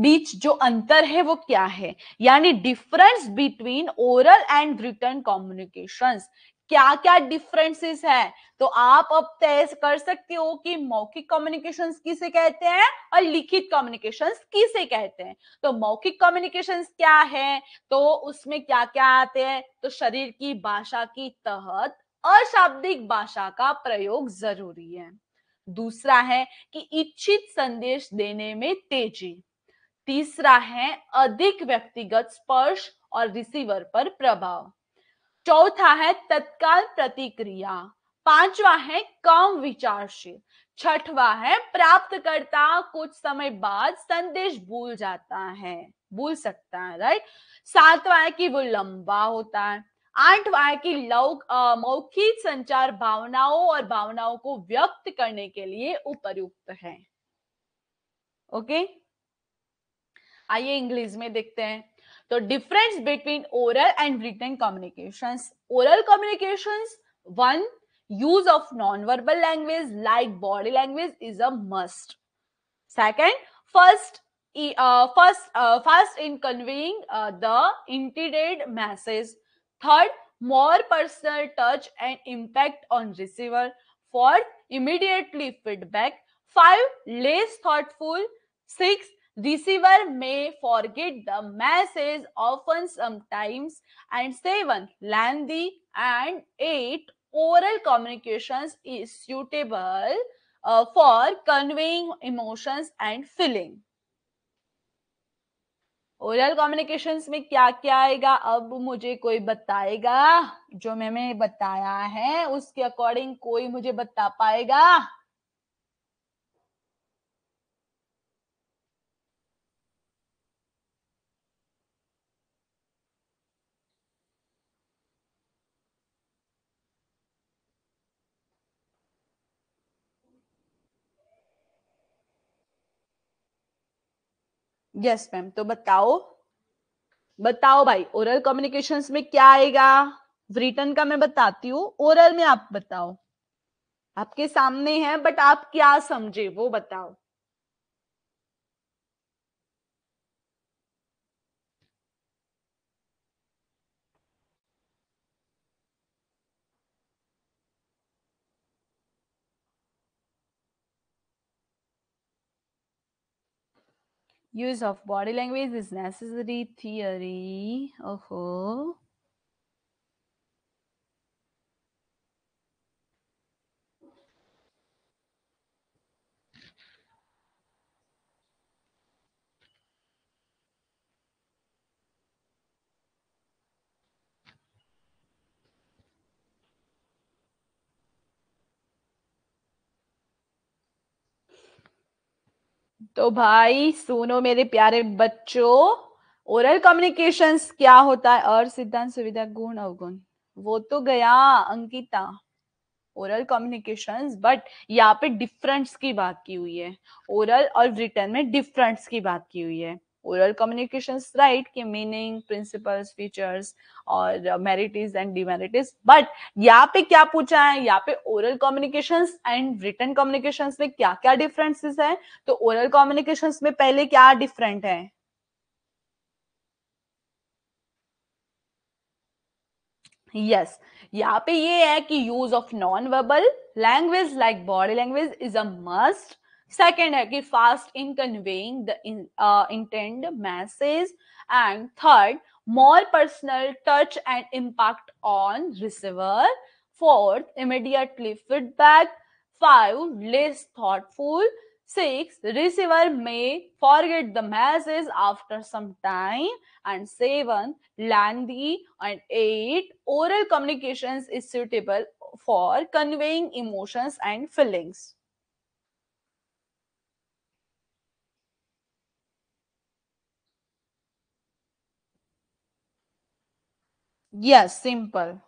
बीच जो अंतर है वो क्या है यानी difference between oral and written communications क्या क्या डिफरेंसेस है तो आप अब तय कर सकते हो कि मौखिक कम्युनिकेशन किसे कहते हैं और लिखित कम्युनिकेशन किसे कहते हैं तो मौखिक कम्युनिकेशन क्या है तो उसमें क्या क्या आते हैं तो शरीर की भाषा की तहत अशाब्दिक भाषा का प्रयोग जरूरी है दूसरा है कि इच्छित संदेश देने में तेजी तीसरा है अधिक व्यक्तिगत स्पर्श और रिसीवर पर प्रभाव चौथा है तत्काल प्रतिक्रिया पांचवा है कम विचारशील छठवा है प्राप्तकर्ता कुछ समय बाद संदेश भूल जाता है भूल सकता है राइट सातवा है कि वो लंबा होता है आठवा है कि लौक मौखिक संचार भावनाओं और भावनाओं को व्यक्त करने के लिए उपयुक्त है ओके आइए इंग्लिश में देखते हैं The difference between oral and written communications. Oral communications, one, use of non-verbal language like body language is a must. Second, first, uh, first, uh, in conveying uh, the intended message. Third, more personal touch and impact on receiver. Fourth, immediately feedback. Five, less thoughtful. Six, receiver may forget the message often sometimes and seven lengthy and eight oral communications is suitable uh, for conveying emotions and feeling oral communications में क्या क्या आएगा अब मुझे कोई बताएगा जो मैंने बताया है उसके अकॉर्डिंग कोई मुझे बता पाएगा यस मैम तो बताओ बताओ भाई ओरल कम्युनिकेशन में क्या आएगा रिटर्न का मैं बताती हूँ ओरल में आप बताओ आपके सामने है बट आप क्या समझे वो बताओ Use of body language is necessary theory. Oh, तो भाई सुनो मेरे प्यारे बच्चों ओरल कम्युनिकेशन क्या होता है और सिद्धांत सुविधा गुण अवगुण वो तो गया अंकिता ओरल कम्युनिकेशन बट यहाँ पे डिफरेंस की बात की हुई है ओरल और रिटर्न में डिफरेंस की बात की हुई है ओरल कम्युनिकेशन राइट के मीनिंग प्रिंसिपल फीचर्स और मेरिटिज एंड डिमेरिटिज बट यहाँ पे क्या पूछा है यहाँ पे oral communication and written communication में क्या क्या डिफरेंसेस है तो ओरल कम्युनिकेशन में पहले क्या डिफरेंट है यस यहाँ पे ये है कि use of non verbal language like body language is a must Second है uh, fast in conveying the in, uh, message and third more personal touch and impact on receiver. Fourth, immediately feedback. Five, less thoughtful. Six, receiver may forget the message after some time. And seven, lengthy. And eight, oral communications is suitable for conveying emotions and feelings. Yes, simple.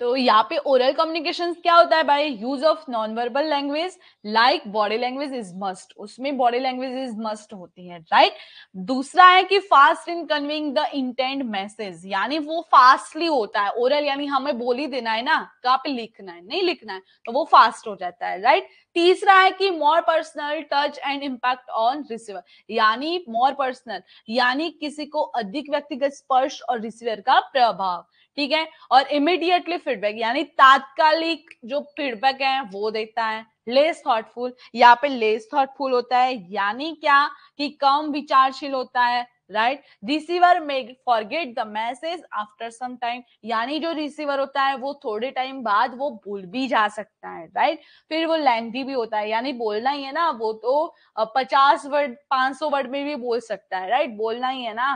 तो यहाँ पे oral communication क्या होता है by use of non verbal language like body language is must उसमें body language is must होती है right right? दूसरा है कि fast in conveying the intent message यानी वो फास्टली होता है ओरल यानी हमें बोली देना है ना कहाँ तो पे लिखना है नहीं लिखना है तो वो फास्ट हो जाता है राइट right? तीसरा है कि more personal touch and impact on receiver यानी मोर पर्सनल यानी किसी को अधिक व्यक्तिगत स्पर्श और रिसीवर का प्रभाव ठीक है और इमिडिएटली फीडबैक यानी तात्कालिक जो फीडबैक है वो देता है लेस थॉटफुल यहाँ पे लेस थॉटफुल होता है यानी क्या कि कम विचारशील होता है right receiver may forget the message after some time यानी जो रिसीवर होता है वो थोड़े टाइम बाद वो भूल भी जा सकता है राइट right? फिर वो लेंथी भी होता है यानी बोलना ही है ना वो तो पचास वर्ड पांच सौ वर्ड में भी बोल सकता है राइट right? बोलना ही है ना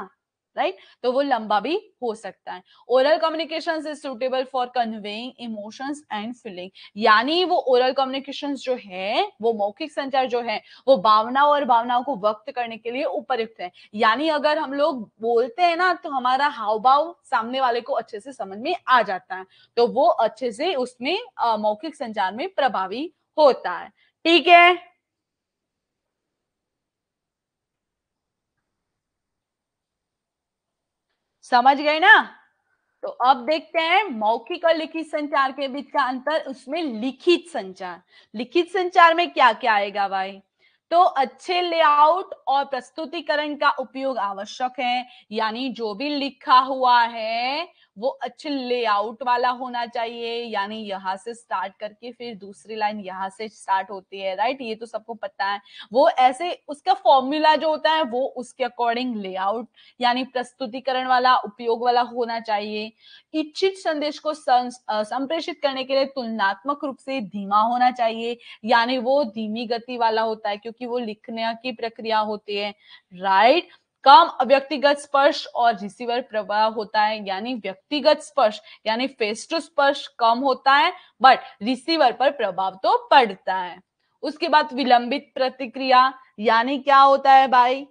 राइट right? तो वो लंबा भी हो सकता है oral communication is suitable for conveying emotions and feeling यानी वो ओरल कम्युनिकेशन जो है वो मौखिक संचार जो है वो भावनाओं और भावनाओं को व्यक्त करने के लिए उपयुक्त है यानी अगर हम लोग बोलते हैं ना तो हमारा हाव भाव सामने वाले को अच्छे से समझ में आ जाता है तो वो अच्छे से उसमें मौखिक संचार में प्रभावी होता है ठीक है समझ गए ना तो अब देखते हैं मौखिक और लिखित संचार के बीच का अंतर उसमें लिखित संचार लिखित संचार में क्या क्या आएगा भाई तो अच्छे लेआउट और प्रस्तुतिकरण का उपयोग आवश्यक है यानी जो भी लिखा हुआ है वो अच्छे लेआउट वाला होना चाहिए यानी यहाँ से स्टार्ट करके फिर दूसरी लाइन यहाँ से स्टार्ट होती है राइट ये तो सबको पता है वो ऐसे उसका फॉर्मूला जो होता है वो उसके अकॉर्डिंग लेआउट यानी प्रस्तुतिकरण वाला उपयोग वाला होना चाहिए इच्छित संदेश को संप्रेषित करने के लिए तुलनात्मक रूप से धीमा होना चाहिए यानी वो धीमी गति वाला होता है क्योंकि वो लिखने की प्रक्रिया होती है राइट right? काम व्यक्तिगत स्पर्श और रिसीवर प्रवाह होता है यानी व्यक्तिगत स्पर्श यानी फेस टू स्पर्श कम होता है बट रिसीवर पर प्रभाव तो पड़ता है उसके बाद विलंबित प्रतिक्रिया यानी क्या होता है भाई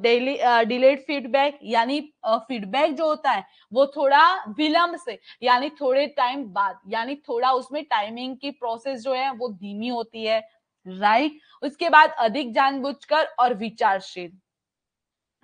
डेली डिलेड फीडबैक यानी फीडबैक जो होता है वो थोड़ा विलंब से यानी थोड़े टाइम बाद यानी थोड़ा उसमें टाइमिंग की प्रोसेस जो है वो धीमी होती है राइट right? उसके बाद अधिक जानबूझकर और विचारशील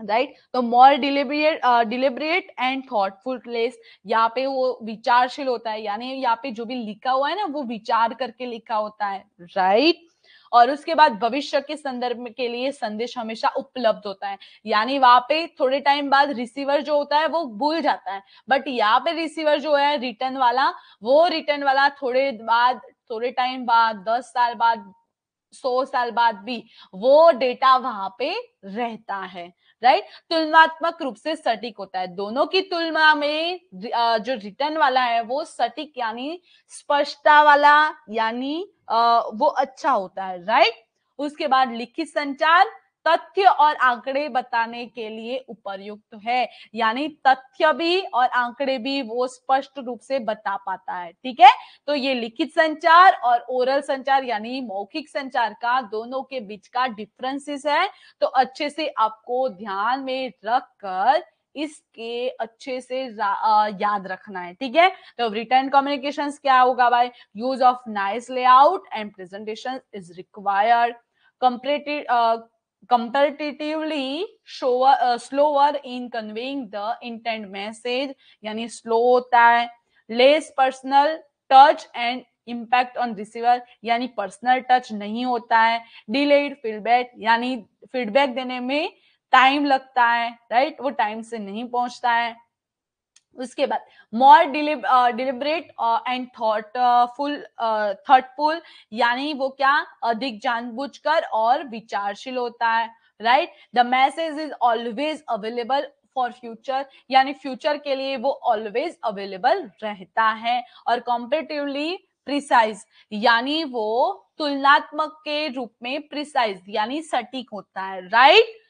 राइट तो more deliberate deliberate and thoughtful place यहाँ पे वो विचारशील होता है यानी यहाँ पे जो भी लिखा हुआ है ना वो विचार करके लिखा होता है राइट right? और उसके बाद भविष्य के संदर्भ के लिए संदेश हमेशा उपलब्ध होता है यानी वहां पे थोड़े टाइम बाद रिसीवर जो होता है वो भूल जाता है बट यहाँ पे रिसीवर जो है रिटर्न वाला वो रिटर्न वाला थोड़े बाद थोड़े टाइम बाद दस साल बाद सौ साल बाद भी वो डेटा वहां पे रहता है राइट तुलनात्मक रूप से सटीक होता है दोनों की तुलना में जो रिटर्न वाला है वो सटीक यानी स्पष्टता वाला यानी वो अच्छा होता है राइट उसके बाद लिखित संचार तथ्य और आंकड़े बताने के लिए उपयुक्त है यानी तथ्य भी और आंकड़े भी वो स्पष्ट रूप से बता पाता है ठीक है तो ये लिखित संचार और ओरल संचार यानी मौखिक संचार का दोनों के बीच का डिफरेंसेस है तो अच्छे से आपको ध्यान में रख कर इसके अच्छे से याद रखना है ठीक है तो रिटर्न कम्युनिकेशन क्या होगा भाई use of nice layout and presentation is required comparative comparatively slower in conveying the intent message यानी स्लो होता है less personal touch and impact on receiver यानी पर्सनल टच नहीं होता है डिलेड फीडबैक यानी फीडबैक देने में टाइम लगता है राइट right? वो टाइम से नहीं पहुंचता है उसके बाद more deliberate and thoughtful thoughtful यानी वो क्या अधिक जानबूझकर और विचारशील होता है right the message is always available for future यानी फ्यूचर के लिए वो ऑलवेज अवेलेबल रहता है और कॉम्पेटिवली प्रिसाइज यानी वो तुलनात्मक के रूप में प्रिसाइज यानी सटीक होता है राइट right?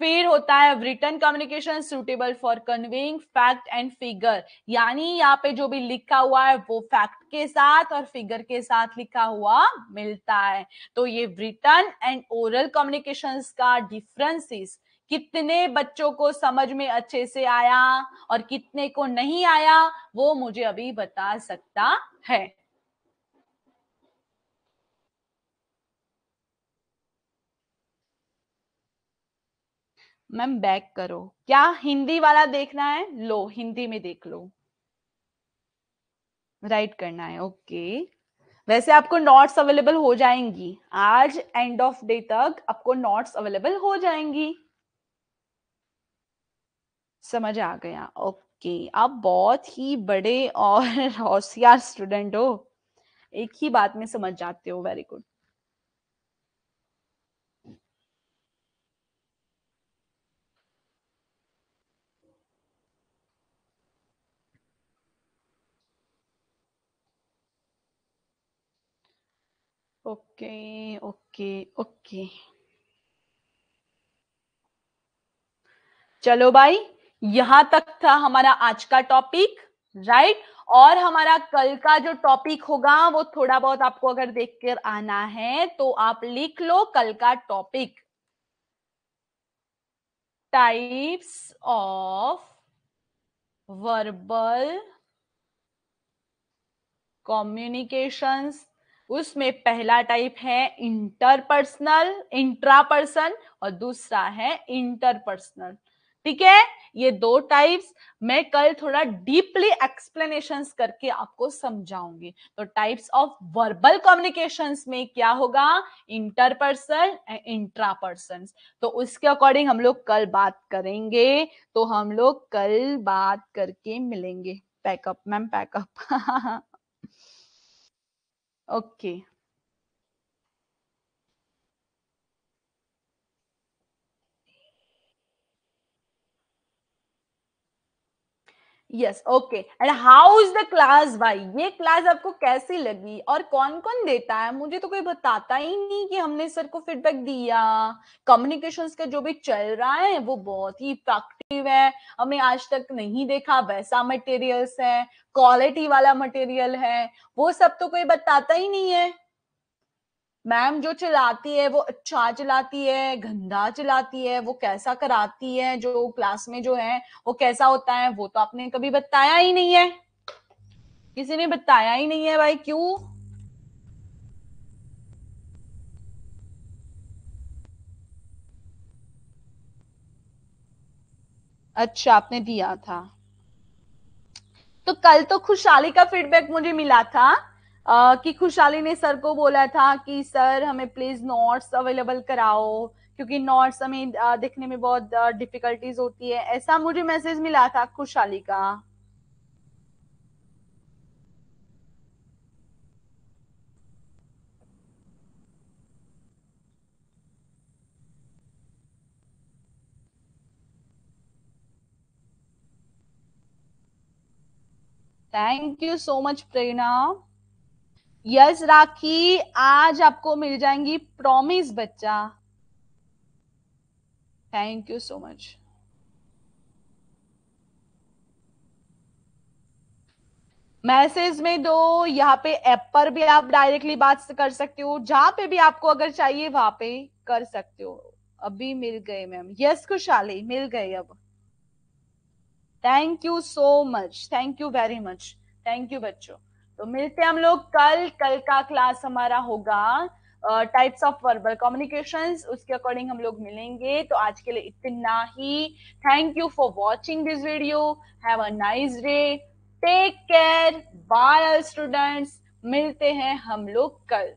फिर होता है written communication suitable for conveying fact and figure यानी यहाँ पे जो भी लिखा हुआ है वो फैक्ट के साथ और फिगर के साथ लिखा हुआ मिलता है तो ये रिटर्न एंड ओरल कम्युनिकेशन का डिफरेंसेस कितने बच्चों को समझ में अच्छे से आया और कितने को नहीं आया वो मुझे अभी बता सकता है मैम बैक करो क्या हिंदी वाला देखना है लो हिंदी में देख लो राइट करना है ओके okay. वैसे आपको नोट्स अवेलेबल हो जाएंगी आज एंड ऑफ डे तक आपको नोट्स अवेलेबल हो जाएंगी समझ आ गया ओके okay. आप बहुत ही बड़े और होशियार स्टूडेंट हो एक ही बात में समझ जाते हो very good okay okay okay चलो भाई यहां तक था हमारा आज का टॉपिक राइट और हमारा कल का जो टॉपिक होगा वो थोड़ा बहुत आपको अगर देख कर आना है तो आप लिख लो कल का topic types of verbal communications उसमें पहला टाइप है इंटरपर्सनल इंट्रापर्सन और दूसरा है इंटरपर्सनल ठीक है ये दो टाइप्स मैं कल थोड़ा डीपली एक्सप्लेनेशन करके आपको समझाऊंगी तो टाइप्स ऑफ वर्बल कम्युनिकेशन में क्या होगा इंटरपर्सन एंड इंट्रापर्सन तो उसके अकॉर्डिंग हम लोग कल बात करेंगे तो हम लोग कल बात करके मिलेंगे pack up ma'am pack up Okay yes okay and how is the class भाई ये क्लास आपको कैसी लगी और कौन कौन देता है मुझे तो कोई बताता ही नहीं कि हमने सर को फीडबैक दिया कम्युनिकेशन का जो भी चल रहा है वो बहुत ही इफेक्टिव है हमें आज तक नहीं देखा वैसा मटेरियल्स है क्वालिटी वाला मटेरियल है वो सब तो कोई बताता ही नहीं है मैम जो चलाती है वो अच्छा चलाती है गंदा चलाती है वो कैसा कराती है जो क्लास में जो है वो कैसा होता है वो तो आपने कभी बताया ही नहीं है किसी ने बताया ही नहीं है भाई क्यों अच्छा आपने दिया था तो कल तो खुशहाली का फीडबैक मुझे मिला था कि खुशहाली ने सर को बोला था कि सर हमें प्लीज नोट्स अवेलेबल कराओ क्योंकि नोट्स हमें देखने में बहुत डिफिकल्टीज होती है ऐसा मुझे मैसेज मिला था खुशहाली का thank you so much Prerna yes Rakhi आज आपको मिल जाएंगी प्रॉमिस बच्चा thank you so much message में दो यहाँ पे ऐप पर भी आप डायरेक्टली बात कर सकते हो जहां पे भी आपको अगर चाहिए वहां पे कर सकते हो अभी मिल गए मैम यस खुशहाली मिल गए अब thank you so much thank you very much thank you बच्चों तो मिलते हैं हम लोग कल कल का क्लास हमारा होगा टाइप्स ऑफ वर्बल कम्युनिकेशन उसके अकॉर्डिंग हम लोग मिलेंगे तो आज के लिए इतना ही thank you for watching this video have a nice day take care bye students मिलते हैं हम लोग कल